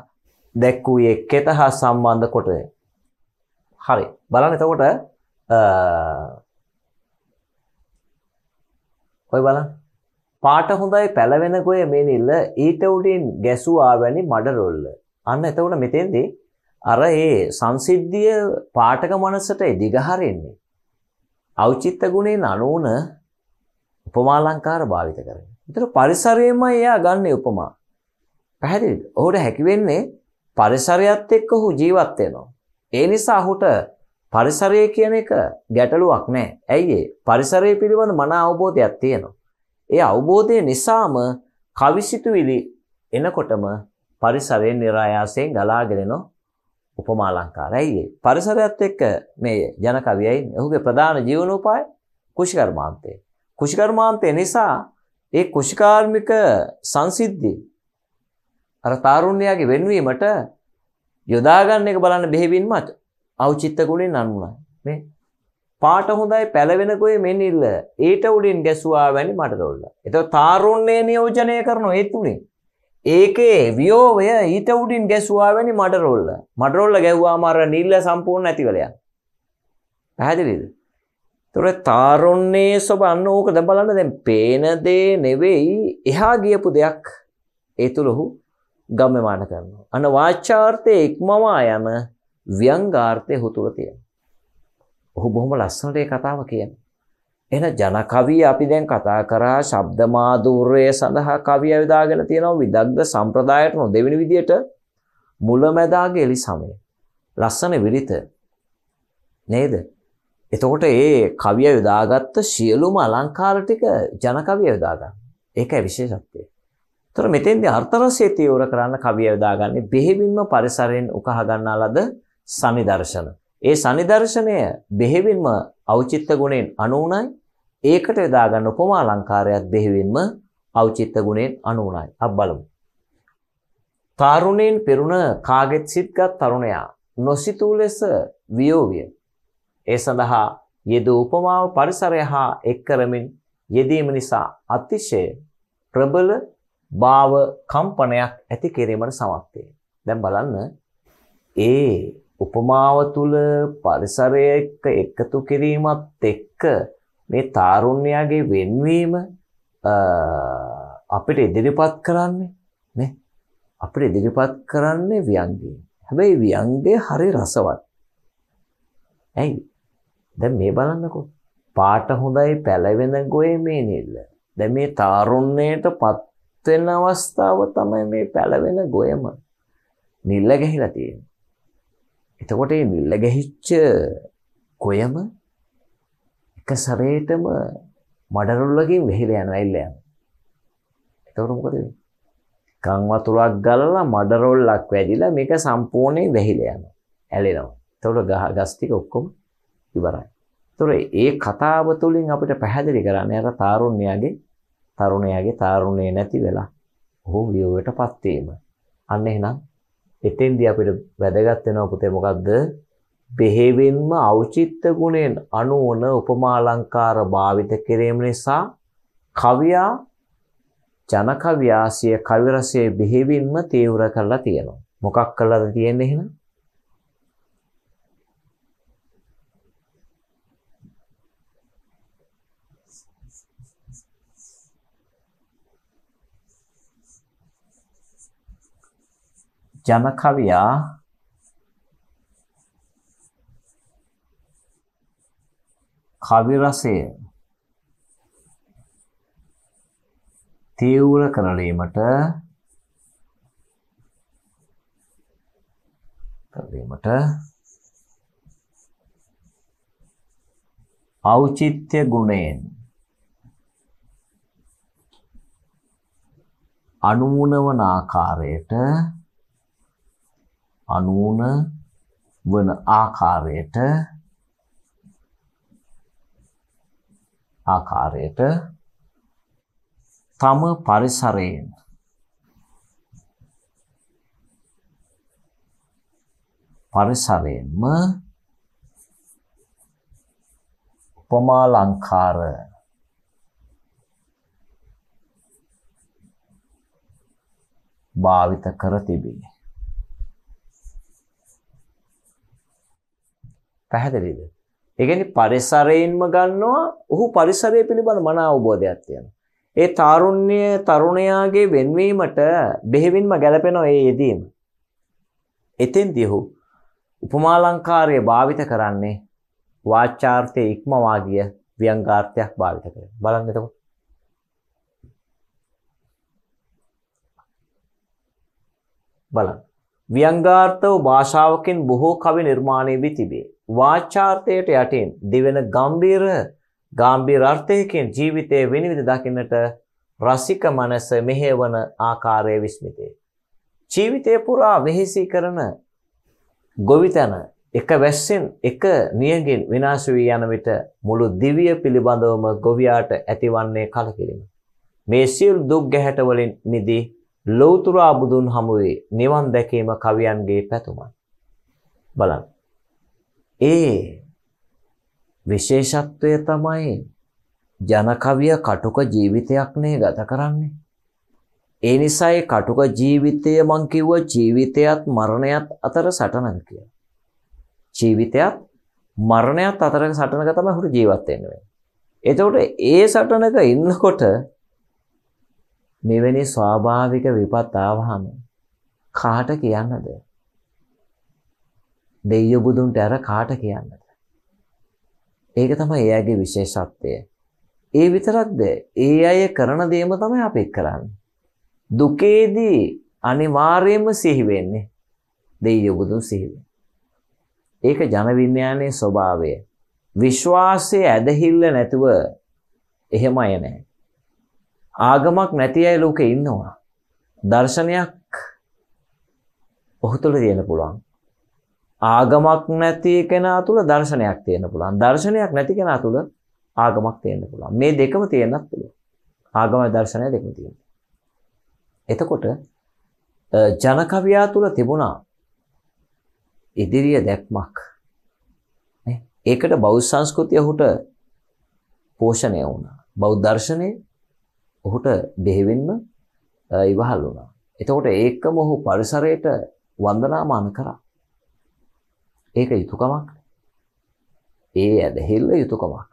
දැක්වූයේ කෙත හා සම්බන්ධ කොටය. හරි. බලන්න එතකොට ඔය බලන්න. පාට හොඳයි පැලවෙන ගොය මෙනිල්ල ඊට උඩින් ගැසුවා වැනි මඩ රොල්ල. අන්න එතකොට මෙතෙන්දී අර ඒ සංසිද්ධිය පාටක මනසට එදිගහරින්නේ. අවචිත්ත ගුණෙන් අනුන උපමාලංකාර භාවිත කරන. එතන පරිසරයම එයා ගන්න උපමා. පැහැදිලිද? ඔහුට හැකි වෙන්නේ පරිසරයත් එක්ක ඔහු ජීවත් වෙනවා. ඒ නිසා ඔහුට පරිසරය කියන එක ගැටලුවක් නෑ. ඇයි ඒ? පරිසරය පිළිබඳ මන අවබෝධයක් තියෙනවා. ඒ අවබෝධය නිසාම කවිසිතුවිලි එනකොටම පරිසරයෙන් નિરાයාසයෙන් ගලාගෙන උපමාලංකාර. ඇයි ඒ? පරිසරයත් එක්ක මේ ජන කවියයි ඔහුගේ ප්‍රධාන ජීවනෝපාය කුෂිකර්මාන්තේ. කුෂිකර්මාන්තය නිසා ඒ කුෂිකාර්මික සංසිද්ධිය අර තාරුණ්‍යයාගේ වෙන්වීමට යොදාගන්න එක බලන්න බෙහෙවින්ම අවචිත්ත ගුණෙන් අනුනයි මේ පාට හොඳයි පැලවෙන කොයි මෙනිල්ල ඊට උඩින් ගැසුවා වැනි මඩරොල්ල. එතකොට තාරුණ්‍ය නියෝජනය කරන ඒ තුලින් ඒකේ වියෝවය ඊට උඩින් ගැසුවා වැනි මඩරොල්ල. මඩරොල්ල ගැහුවාම අර නිල්ල සම්පූර්ණ නැතිවල යනවා. පැහැදිලිද? ඒතකොට තාරුණ්‍යයේ සබ අන්න ඕක දැන් බලන්න දැන් පේන දේ නෙවෙයි එහා ගියපු දෙයක් ඒ තුල ඔහු ගම්‍යමාන කරනවා. අන්න වාචාර්ථයේ ඉක්මවා යන ව්‍යංගාර්ථය ඔහු තුල තියෙනවා. ඔහු බොහොම ලස්සනට ඒ කතාව කියනවා. එන ජන කවිය අපි දැන් කතා කරා ශබ්ද මාධූර්ය සඳහා කවිය යොදාගෙන තියෙනවා විදග්ධ සම්ප්‍රදායට නොදෙවෙන විදියට මුලැමැදාගේ එලි සමය. ලස්සන විරිත. නේද? එතකොට ඒ කවිය යොදාගත්ත සියලුම අලංකාර ටික ජන කවිය යොදාගන්න. ඒකයි විශේෂත්වය. ඒතර මෙතෙන්දී අර්ථරසය තියවර කරන්න කවිය යොදාගන්නේ බෙහෙවින්ම පරිසරයෙන් උකහා ගන්නා ලද සනිදර්ශන. ඒ සනිදර්ශනය බෙහෙවින්ම අවචිත්ත ගුණෙන් අනුුණයි. ඒකට යොදාගන්න උපමා අලංකාරයත් බෙහෙවින්ම අවචිත්ත ගුණෙන් අනුුණයි. අප බලමු. තාරුණයෙන් පෙරුණ කාගෙත් සිත්ගත් තරුණයා නොසිතූ ලෙස වියෝවිය ඒ සඳහා යෙදූ උපමාව පරිසරය හා එක් කරමින් යෙදීම නිසා අතිශය ප්‍රබල භාව කම්පනයක් ඇති කිරීමට සමත් වේ. දැන් බලන්න ඒ උපමාව තුල පරිසරය එක්ක එකතු කිරීමත් එක්ක මේ තාරුණ්‍යයාගේ වෙන්වීම අපිට ඉදිරිපත් කරන්නේ නේ අපිට ඉදිරිපත් කරන්නේ ව්‍යංගය. හැබැයි ව්‍යංගය හරි රසවත්. ඇයි දැන් මේ බලන්නකෝ. පාට හොඳයි පැලවෙන ගොයේ මේ නිල්ල. දැන් මේ තාරුණ්‍යයට පත් වෙන අවස්ථාව තමයි මේ පැලවෙන ගොයම නිල්ල ගැහිලා තියෙන්නේ. එතකොට මේ නිල්ල ගැහිච්ච ගොයම එක සැරේටම මඩරුල්ලකින් වෙහිලා යනවා ඉල්ල යනවා. එතකොට මොකද වෙන්නේ? කන් වතුරක් ගලලා මඩරොල්ලක් වැඩිලා මේක සම්පූර්ණයෙන් වැහිලා යනවා. ඇලෙනවා. එතකොට ගහ ගස් ටික ඔක්කොම ඉවරයි. ඒතොර ඒ කතාව තුළින් අපිට පැහැදිලි කරන්නේ අර තාරුණ්‍යයාගේ තරුණයාගේ තාරුණ්‍යය නැති වෙලා ඔහු වියෝවටපත් වීම. අන්න එහෙනම් එතෙන්දී අපිට වැදගත් වෙනවා පුතේ මොකද්ද? බෙහෙවින්ම අවචිත්ත ගුණෙන් අනුවන උපමාලංකාර භාවිත කිරීම නිසා කවියා ජනකවියාසිය කවි රසයේ බෙහෙවින්ම තීව්‍ර කරලා තියෙනවා. මොකක් කරලාද තියෙන්නේ එහෙනම්? යම කවියා කවි රසය තීව්‍ර කරලීමට කරලීමට ඖචිත්‍ය ගුණයෙන් අනුමුණවන ආකාරයට අනූන වන ආකාරයට ආකාරයට තම පරිසරයෙන් පරිසරයෙන්ම උපමාලංකාර භාවිත කර තිබිණි. පැහැදිලිද? ඒ කියන්නේ පරිසරයෙන්ම ගන්නවා ඔහු පරිසරය පිළිබඳ මන අවබෝධයක් තියෙනවා. ඒ තාරුණ්‍ය තරුණයාගේ වෙන්වීමට බෙහෙවින්ම ගැලපෙනවා ඒ යෙදීම. එතෙන්දී ඔහු උපමාලංකාරය භාවිත කරන්නේ වාචාර්ථයේ ඉක්මවා ගිය ව්‍යංගාර්ථයක් භාවිත කරගෙන. බලන්න එතකොට. බලන්න. ව්‍යංගාර්ථව භාෂාවකින් බොහෝ කවි නිර්මාණය වී තිබේ. වාචාර්ථයට යටින් දිවෙන ගම්බීර ගාම්බීර අර්ථයකින් ජීවිතයේ විනිවිද දකින්නට රසික මනස මෙහෙවන ආකාරය විස්මිතේ. ජීවිතය පුරා වෙහෙසි කරන ගොවිතැන එක වැස්සෙන් එක නියගින් විනාශ වී යන විට මුළු දිවිය පිළිබඳවම ගොවියාට ඇතිවන්නේ කලකිරීම. මේ සියලු දුක් ගැහැට වලින් මිදී ලෞතර බුදුන් හමුවේ නිවන් දැකීම කවියන්ගේ පැතුමයි. බලන්න ඒ විශේෂත්වය තමයි ජනකවිය කටුක ජීවිතයක් නේ ගත කරන්නේ. ඒ නිසායි කටුක ජීවිතය මං කිව්ව ජීවිතයත් මරණයත් අතර සටනක කිය. ජීවිතයත් මරණයත් අතර සටනක තම හුට ජීවත්වෙන්නුවේ. එතකොට ඒ සටනක ඉන්නකොට මෙවැනි ස්වාභාවික විපත් ආවහම කාට කියන්නද? දෙයියෝ බුදුන්ට අර කාට කියන්නද? ඒක තමයි එයාගේ විශේෂත්වය. ඒ විතරක්ද ඒ අය කරන දේම තමයි අපි කරන්නේ. දුකේදී අනිවාර්යයෙන්ම සිහි වෙන්නේ දෙයියෝ බුදුන් සිහි ඒක ජන විඥානයේ ස්වභාවය. විශ්වාසයේ ඇදහිල්ල නැතුව එහෙම අය නැහැ. ආගමක් නැති අය ලෝකේ ඉන්නවා. දර්ශනයක් ඔහු තුළ තියෙන පුළුවන්. ආගමක් නැති කෙනා තුළ දර්ශනයක් තියෙන්න පුළුවන්. දර්ශනයක් නැති කෙනා තුළ ආගමක් තියෙන්න පුළුවන්. මේ දෙකම තියෙන්නත් පුළුවන්. ආගමයි දර්ශනය දෙකම තියෙනවා. එතකොට ජන කවියා තුළ තිබුණා ඉදිරිය දැක්මක්. ඒකට බෞද්ධ සංස්කෘතිය ඔහුට පෝෂණය වුණා. බෞද්ධ දර්ශනය ඔහුට බෙහෙවින්ම ඉවහල් වුණා. එතකොට ඒකම ඔහු පරිසරයට වන්දනාමාන කරා. ඒක යුතුයකමක්. ඒ ඇදහිල්ල යුතුයකමක්.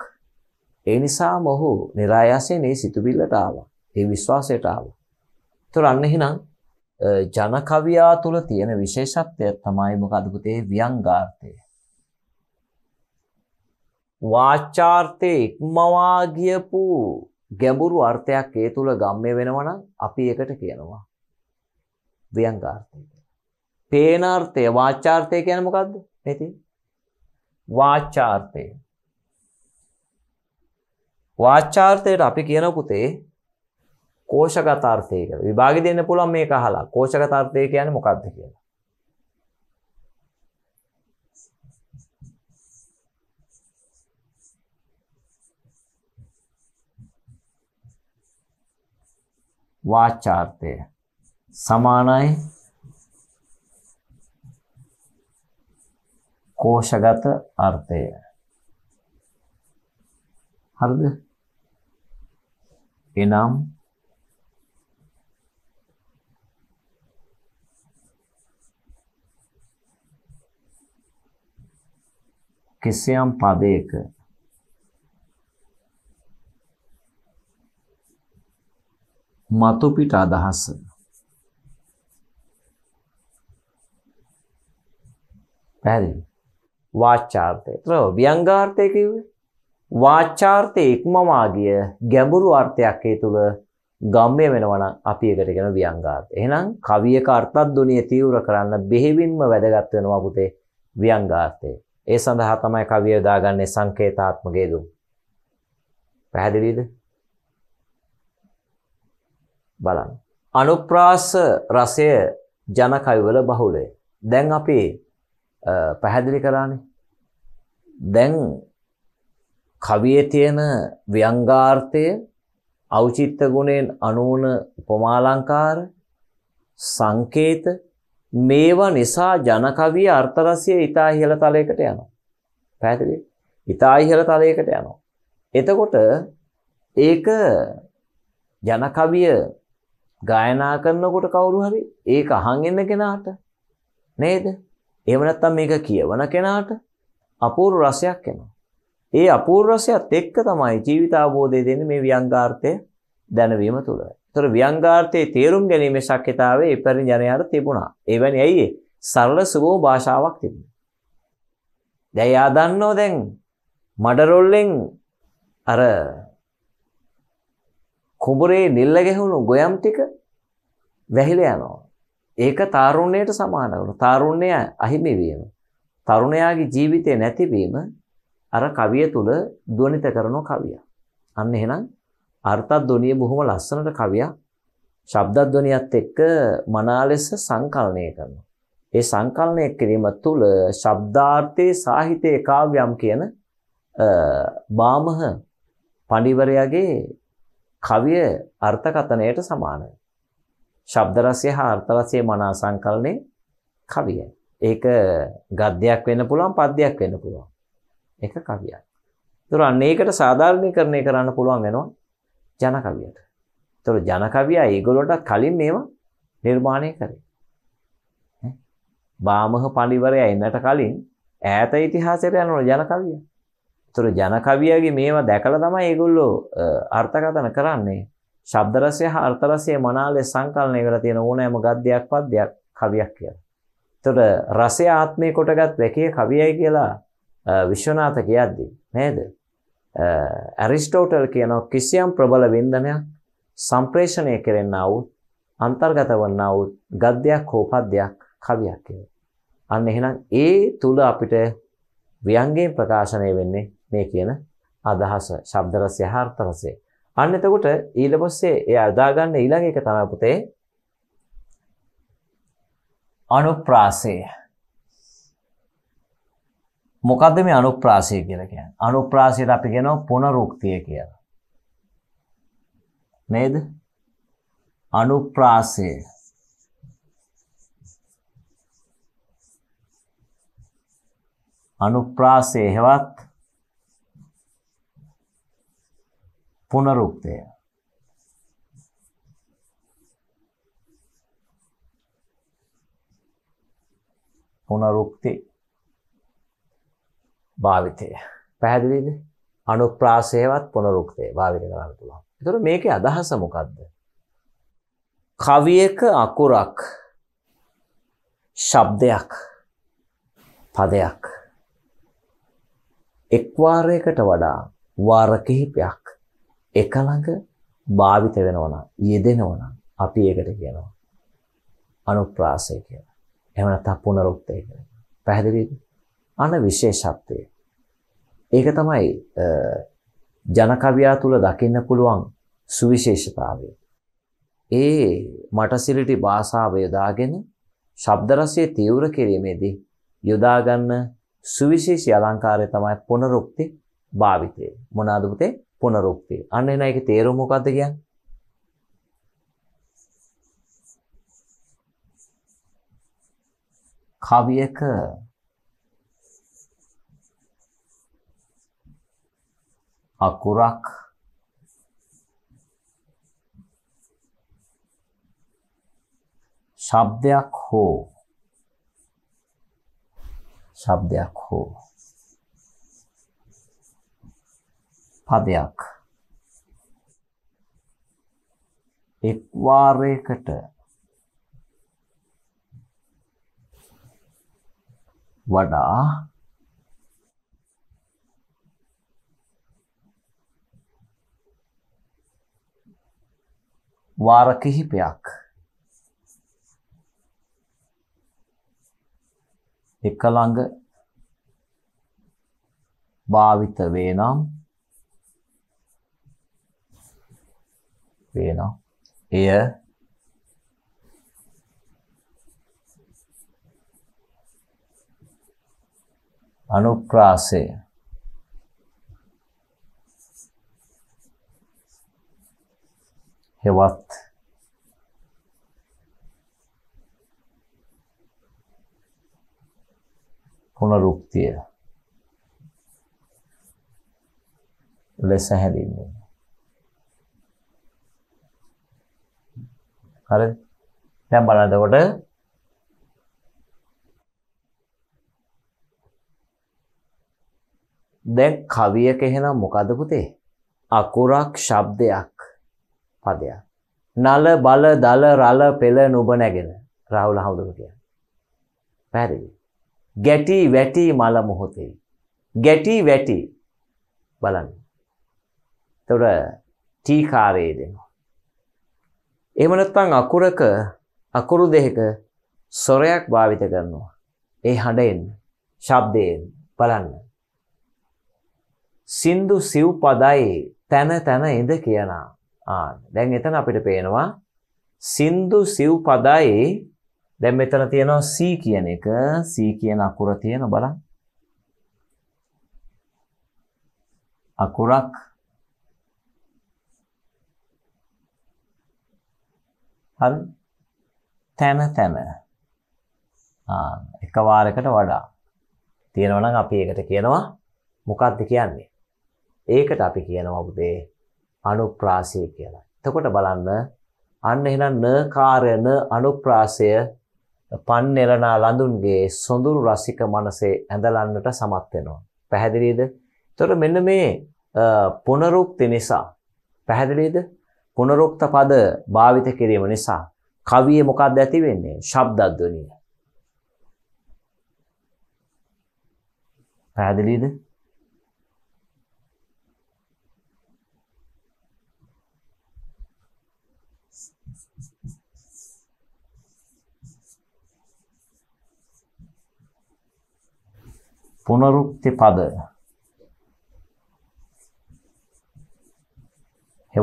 ඒ නිසාම ඔහු નિરાයසයෙන් මේ සිතුවිල්ලට ආවා. ඒ විශ්වාසයට ආවා. ඒතර අන්න එහෙනම් ජන කවියා තුල තියෙන විශේෂත්වය තමයි මොකද පුතේ ව්‍යංගාර්ථය. වාචාර්ථයේ ඉක්මවා ගියපු ගැඹුරු අර්ථයක් ඒ තුල ගම්ම්‍ය වෙනවා නම් අපි ඒකට කියනවා ව්‍යංගාර්ථය. පේනාර්ථය වාචාර්ථය කියන මොකක්ද මෙති වාචාර්ථය වාචාර්ථයට අපි කියන පුතේ කෝෂගතාර්ථය කියලා විභාගෙ දෙන්න පුළුවන් මේක අහලා කෝෂගතාර්ථය කියන්නේ මොකක්ද කියලා වාචාර්ථය සමානයි කෝෂගත අර්ථය. හරිද? එනම් කිසියම් පදයක මතු පිට අදහස පැහැදිලි වාචාර්ථය. ඒතර ව්‍යංගාර්ථය කිව්වේ වාචාර්ථයේ ඉක්මවා ගිය ගැඹුරු අර්ථයක් ඒ තුල ගම්ය වෙනවා නම් අපි ඒකට කියන ව්‍යංගාර්ථය. එහෙනම් කවියක අර්ථද්වනිය තීව්‍ර කරන්න බෙහෙවින්ම වැදගත් වෙනවා පුතේ ව්‍යංගාර්ථය. ඒ සඳහා තමයි කවිය යොදාගන්නේ සංකේතාත්මක යෙදුම්. පැහැදිලිද? බලන්න. අනුප්‍රාස රසය ජන කවිවල බහුලය. දැන් අපි පැහැදිලි කරානේ. දැන් කවියේ තියෙන ව්‍යංගාර්ථය අවචිත්ත ගුණයෙන් අනුන උපමාලංකාර සංකේත මේවා නිසා ජන කවියේ අර්ථ රසය ඊතා ඉහළ තලයකට යනවා. පැහැදිලි? ඊතා ඉහළ තලයකට යනවා. එතකොට ඒක ජන කවිය ගායනා කරනකොට කවුරු හරි ඒක අහන් ඉන්න කෙනාට නේද? එහෙම නැත්නම් මේක කියවන කෙනාට අපූර්ව රසයක් එනවා. ඒ අපූර්ව රසයත් එක්ක තමයි ජීවිත අවබෝධය දෙන්නේ මේ ව්‍යංගාර්ථය දැනවීම තුළ. ඒතර ව්‍යංගාර්ථයේ තේරුම් ගැනීමේ ශක්්‍යතාවය ඒ පරිදි ජනයාට තිබුණා. එවැනි ඇයි සරල සුබෝ භාෂාවක් තිබුණේ. දැන් යා දන්නෝ දැන් මඩරොල්ලෙන් අර කුඹරේ නිල්ල ගැහුණු ගොයම් ටික වැහිලා යනවා. ඒක තාරුණ්‍යයට සමානවලු. තාරුණ්‍යය අහිමි වීම. තරුණයාගේ ජීවිතය නැතිවීම අර කවිය තුල ධ්වනිත කරන කවිය. අන්න එහෙනම් අර්ථ ධ්වනිය බොහොම ලස්සනට කවියක් ශබ්ද ධ්වනියත් එක්ක මනාලෙස සංකලනය කරනවා. ඒ සංකලනය කිරීම තුළ ශබ්දාර්ථයේ සාහිත්‍යයේ කාව්‍යම් කියන බාමහ පඬිවරයාගේ කවිය අර්ථකථනයට සමානයි. ශබ්ද රසය හා අර්ථ රසය මනා සංකලනයේ කවියයි. ඒක ගද්‍යයක් වෙන්න පුළුවන්, පද්‍යයක් වෙන්න පුළුවන්. ඒක කවියක්. ඒතර අන්න ඒකට සාධාරණීකරණය කරන්න පුළුවන් වෙනවා ජන කවියට. ඒතර ජන කවියා ඒගොල්ලන්ට කලින් මේවා නිර්මාණය කරේ. බාමහ පඬිවරයා එන්නට කලින් ඈත ඉතිහාසයට යනවා ජන කවියා. ඒතර ජන කවියාගේ මේවා දැකලා තමයි ඒගොල්ලෝ අර්ථකථන කරන්නේ. ශබ්ද රසය හා අර්ථ රසය මනාලේ සංකලනය වෙලා තියෙන ඕනෑම ගද්‍යයක් පද්‍යයක් කවියක් කියලා. එතකොට රසය ආත්මේ කොටගත් වැකිය කවියයි කියලා විශ්වනාථ කියද්දී නේද? ඇරිස්ටෝටල් කියන කිසියම් ප්‍රබල වින්දනයක් සම්ප්‍රේෂණය කෙරෙන්නා වූ අන්තර්ගත වන්නා වූ ගද්‍යයක් හෝ පද්‍යයක් කවියක් කියලා. අන්න එහෙනම් ඒ තුල අපිට ව්‍යංගයෙන් ප්‍රකාශනය වෙන්නේ මේ කියන අදහස ශබ්ද රසය හා අර්ථ රසය. අන්න එතකොට ඊට පස්සේ එයා යොදාගන්න ඊළඟ එක තමයි පුතේ අනුප්‍රාසය. මොකද්ද මේ අනුප්‍රාසය කියලා කියන්නේ? අනුප්‍රාසයට අපි කියනවා පුනරුක්තිය කියලා. නේද? අනුප්‍රාසය අනුප්‍රාසය හෙවත් පුනරුක්තය පුනරුක්ති භාවිතය පැහැදිලිද අනුප්‍රාසයවත් පුනරුක්තය භාවිත කරන්න පුළුවන්. ඒතර මේකේ අදහස මොකද්ද? කවියක අකුරක් ශබ්දයක් පදයක් එක් වාරයකට වඩා වාර කිහිපයක් එක ළඟ භාවිත වෙනවා නම් යෙදෙනවා නම් අපි ඒකට කියනවා අනුප්‍රාසය කියලා. එහෙම නැත්නම් පුනරුක්තය කියලා. පැහැදිලිද? අන විශේෂත්වය. ඒක තමයි ජන කවියා තුල දකින්න පුළුවන් සුවිශේෂතාවය. ඒ මටසිලිටි භාෂාව යොදාගෙන ශබ්ද රසය තීව්‍ර කිරීමේදී යොදා ගන්න සුවිශේෂී අලංකාරය තමයි පුනරුක්ති භාවිතය. මොනවාද පුතේ? පුනරුක්තිය. අන්න එන එක තේරුම මොකක්ද කියන්නේ? කවියක අකුරක් ශබ්දයක් හෝ ශබ්දයක් හෝ පදයක් එක් වාරයකට වඩා වාර කිහිපයක් එක ළඟ භාවිත වේ නම් වෙනවා. එය අනුප්‍රාසය හෙවත් පුනරුක්තිය ලෙස හැඳින්වෙනවා හරි දැන් බලන්න එතකොට දැන් කවියක එහෙනම් මොකද පුතේ අකුරක් ශබ්දයක් පදයක් නල බල දල රල පෙළ නුඹ නැගෙන රාහුල හඳුරු කියන්නේ පැහැදිලි ගැටි වැටි මල මොහොතේ ගැටි වැටි බලන්න එතකොට ටී කාරයේ දෙනවා එහෙම නැත්නම් අකුරක අකුරු දෙකක ස්වරයක් භාවිත කරනවා. ඒ හඬෙන්, ශබ්දයෙන් බලන්න. සින්දු සිව් පදයි තන තන ඉඳ කියනා. ආ දැන් එතන අපිට පේනවා සින්දු සිව් පදයි දැන් මෙතන තියෙනවා C කියන එක C කියන අකුර තියෙන බලන්න. අකුරක් තැන තැන එක වාරයකට වඩා තියෙනවා නම් අපි ඒකට කියනවා මොකක්ද කියන්නේ? ඒකට අපි කියනවා පුතේ අනුප්‍රාසය කියලා. එතකොට බලන්න අන්න එහෙනම් න කාර්ය න අනුප්‍රාසය පන්නේලනා ලඳුන්ගේ සොඳුරු රසික මනසේ ඇඳලන්නට සමත් වෙනවා. පැහැදිලිද? එතකොට මෙන්න මේ පුනරුක්ති නිසා පැහැදිලිද? පුනරුක්ත පද භාවිත කිරීම නිසා කවියේ මොකක්ද ඇති වෙන්නේ? ශබ්දද්වනිය. පැහැදිලිද? පුනරුක්ති පද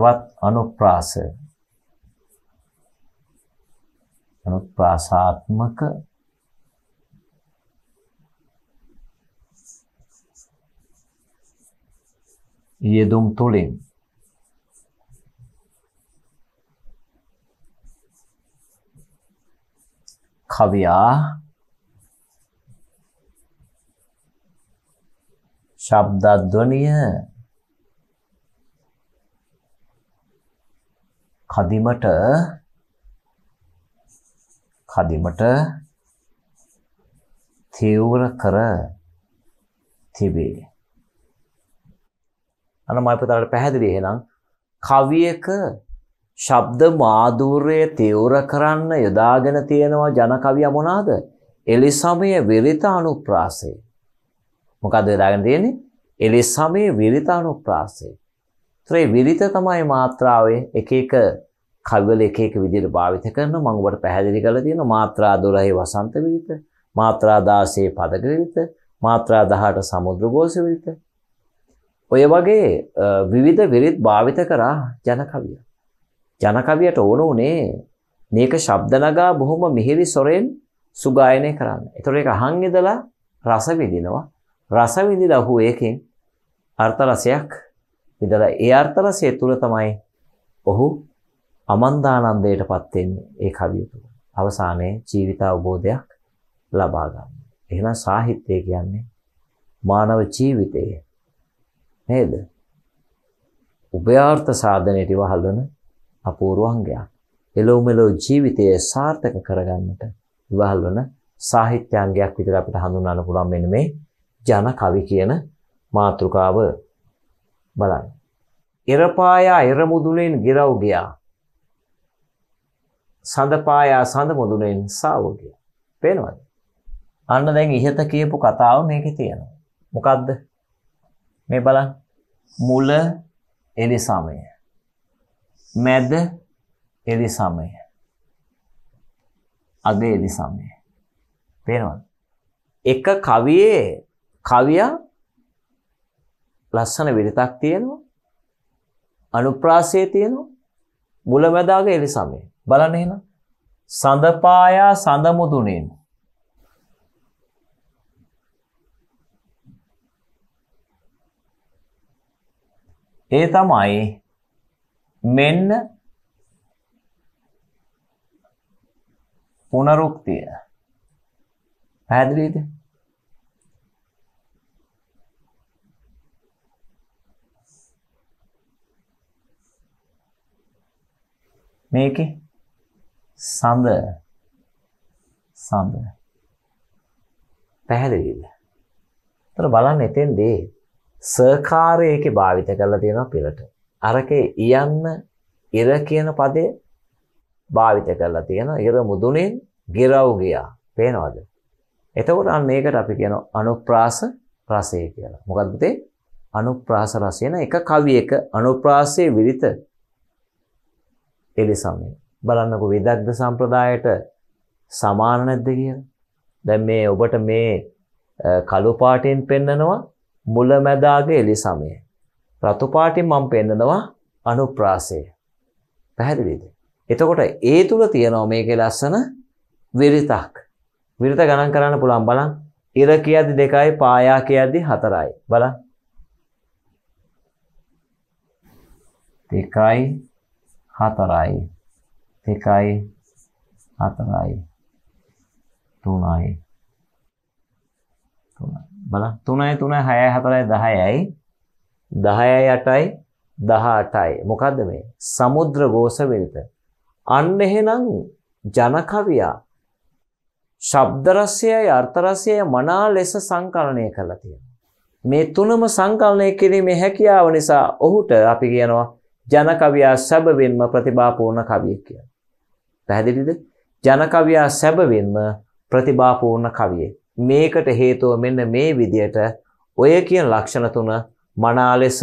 හෙවත් අනුප්‍රාස අනුප්‍රාසාත්මක යෙදුම් තුළින් කවියා ශබ්දධ්වනිය කදිමට කදිමට තීව්‍ර කර තිබේ. අන්න මම පුතාලට පැහැදිලි එහෙනම් කවියක ශබ්ද මාධූර්යය තීව්‍ර කරන්න යොදාගෙන තියෙනවා ජන කවිය මොනවාද? එලිසමයේ විරිත අනුප්‍රාසය. මොකද්ද දාගෙන තියෙන්නේ? එලිසමයේ විරිත අනුප්‍රාසය. ත්‍රේ විරිත තමයි මාත්‍රාවේ එක එක කවිවල එක එක විදිහට භාවිත කරන මම ඔබට පැහැදිලි කරලා තියෙනවා මාත්‍රා 12 වසන්ත විරිත මාත්‍රා 16 පදක විරිත මාත්‍රා 18 සමුද්‍ර ഘോഷ විරිත ඔය වගේ විවිධ විරිත් භාවිත කරා ජන කවිය. ජන කවියට ඕන උනේ මේක ශබ්ද නගා බොහොම මිහිරි සොරෙන් සුගායනය කරන්න. ඒතර ඒක අහන් ඉඳලා රස විඳිනවා. රස විඳිලා ඔහු ඒකෙන් අර්ථ රසයක් විඳලා ඒ අර්ථරසය තුල තමයි ඔහු අමන්දානන්දයටපත් වෙන්නේ ඒ කවිය තුල. අවසානයේ ජීවිත අවබෝධයක් ලබා ගන්න. එහෙනම් සාහිත්‍යය කියන්නේ මානව ජීවිතය. නේද? උභයාර්ථ සාධනයට වහලන අපූර්ව අංගයක්. එළෝ මෙළෝ ජීවිතය සාර්ථක කරගන්නට ඉවහල් වන සාහිත්‍යාංගයක් විදිහට අපිට හඳුන්වන්න පුළුවන් මෙන්න මේ ජන කවි කියන මාතෘකාව බලන්න. එරපායා එරමුදුලෙන් ගෙරව් ගියා. සඳපායා සඳ මුදුලෙන් සාව ගියා. පේනවද? අන්න දැන් ඉහත කියපු කතාව මේකේ තියෙනවා. මොකද්ද? මේ බලන්න. මුල එලිසමය. මැද එලිසමය. අග එලිසමය. පේනවද? එක කවියේ කවියා ලස්සන විරිතක් තියෙනවා. අනුප්‍රාසයේ තියෙනවා. මුලැමැදාග එලිසමේ. බලන්න එහෙනම්. සඳපායා සඳමුදුනේන. ඒ තමයි මෙන්න පුනරුක්තිය. පැහැදිලිද? මේකේ සඳ සඳ පැහැදිලිද? ତර බලන්න එතෙන්දී සකාරයේකේ භාවිත කරලා තියෙනවා පෙරට. අරකේ යන්න ඉර කියන පදේ භාවිත කරලා තියෙනවා. ඉර මුදුනේ ගිරව් ගියා. පේනවද? එතකොට අන්න ඒකට අපි කියනවා අනුප්‍රාස රසය කියලා. මොකද්ද පුතේ? අනුප්‍රාස රසය න එක කවියක අනුප්‍රාසයේ විරිත එලිසමය. බලන්නකො විදග්ධ සම්ප්‍රදායට සමාන නැද්ද කියලා. දැන් මේ ඔබට මේ කළු පාටෙන් පෙන්නනවා මුල මැදාග එලිසමය. රතු පාටින් මම පෙන්නනවා අනුප්‍රාසය. පැහැදිලිද? එතකොට ඒ තුල තියෙනවා මේකේ ලස්සන විරිතක්. විරිත ගණන් කරන්න පුළුවන් බලන්න. ඉර කියද්දි දෙකයි පායා කියද්දි හතරයි. බලන්න. දෙකයි 4යි 1යි 4යි 3යි 3 බලන්න 3යි 3යි 6යි 4යි 10යි 10යි 8යි 18යි මොකද්ද මේ සමුද්‍ර ගෝස විරිත අන්න එහෙනම් ජන කවියා ශබ්ද රසයයි අර්ථ රසයයි මනා ලෙස සංකලනය කරලා තියෙනවා මේ තුනම සංකලනය කිරීමේ හැකියාව නිසා ඔහුට අපි කියනවා ජන කවියා සැබවින්ම ප්‍රතිභාපූර්ණ කවියෙක් කියලා. පැහැදිලිද? ජන කවියා සැබවින්ම ප්‍රතිභාපූර්ණ කවියෙක්. මේකට හේතුව මෙන්න මේ විදියට ඔය කියන ලක්ෂණ තුන මනා ලෙස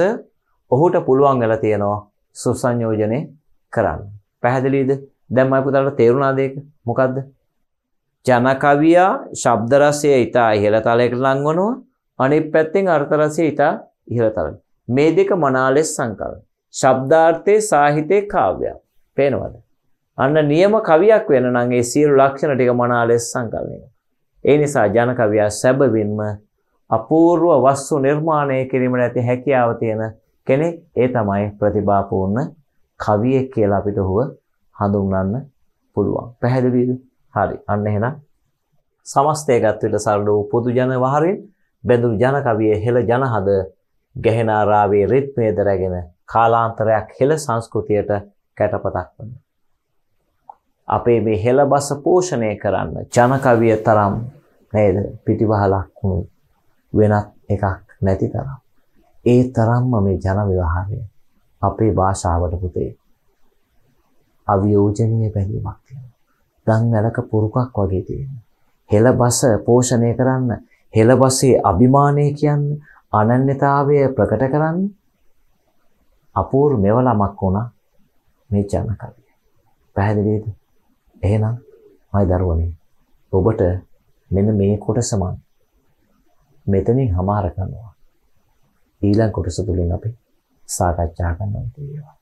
ඔහුට පුළුවන් වෙලා තියෙනවා සුසංයෝජනේ කරන්න. පැහැදිලිද? දැන් මම පුතාලට තේරුණාද ඒක? මොකද්ද? ජන කවියා ශබ්ද රසය ඊට ඉහළ තලයකට ලංවනවා. අනිත් පැත්තෙන් අර්ථ රසය ඊට ඉහළ තලයට. මේ දෙක මනාලෙස් සංකල්ප. ශබ්දාර්ථයේ සාහිතයේ කාව්‍යයක්. පේනවද? අන්න නියම කවියක් වෙන නම් ඒ සියලු ලක්ෂණ ටික මනාලෙස් සංකල්පනය. ඒ නිසා ජන කවියා සැබවින්ම අපූර්ව වස්තු නිර්මාණය කිරීමට ඇති හැකියාව තියෙන කෙනෙක් ඒ තමයි ප්‍රතිභාපූර්ණ කවියෙක් කියලා අපිට ඔහුව හඳුන්වන්න පුළුවන්. පැහැදිලිද? හරි. අන්න එහෙනම් සමස්තය ගත් විට සරල වූ පොදු ජන වහරින් බැඳුණු ජන කවියේ හෙළ ජනහද ගැහෙන ආරාවේ රිද්මේද රැගෙන කාලාන්තරයක් හෙළ සංස්කෘතියට කැටපතක් වන. අපේ මේ හෙළ බස පෝෂණය කරන්න ජනකවිය තරම් නේද පිටිවහලක් වුණු වෙනත් එකක් නැති තරම්. ඒ තරම්ම මේ ජන විවහාරය අපේ භාෂාවට පුතේ අවියෝජනීය බැඳීමක් තියෙනවා. දන් වැලක පුරුකක් වගේ තියෙනවා. හෙළ බස පෝෂණය කරන්න හෙළබසේ අභිමානය කියන්න අනන්‍යතාවය ප්‍රකට කරන්න අපූර්ව මෙවලමක් වුණා මේ ජන කවිය. පැහැදිලිද? එහෙනම් මයි දරුවනේ ඔබට මෙන්න මේ කොටස මම මෙතනින් හමාර කරනවා. ඊළඟ කොටස තුලින් අපි සාකච්ඡා කරන්න තියෙනවා.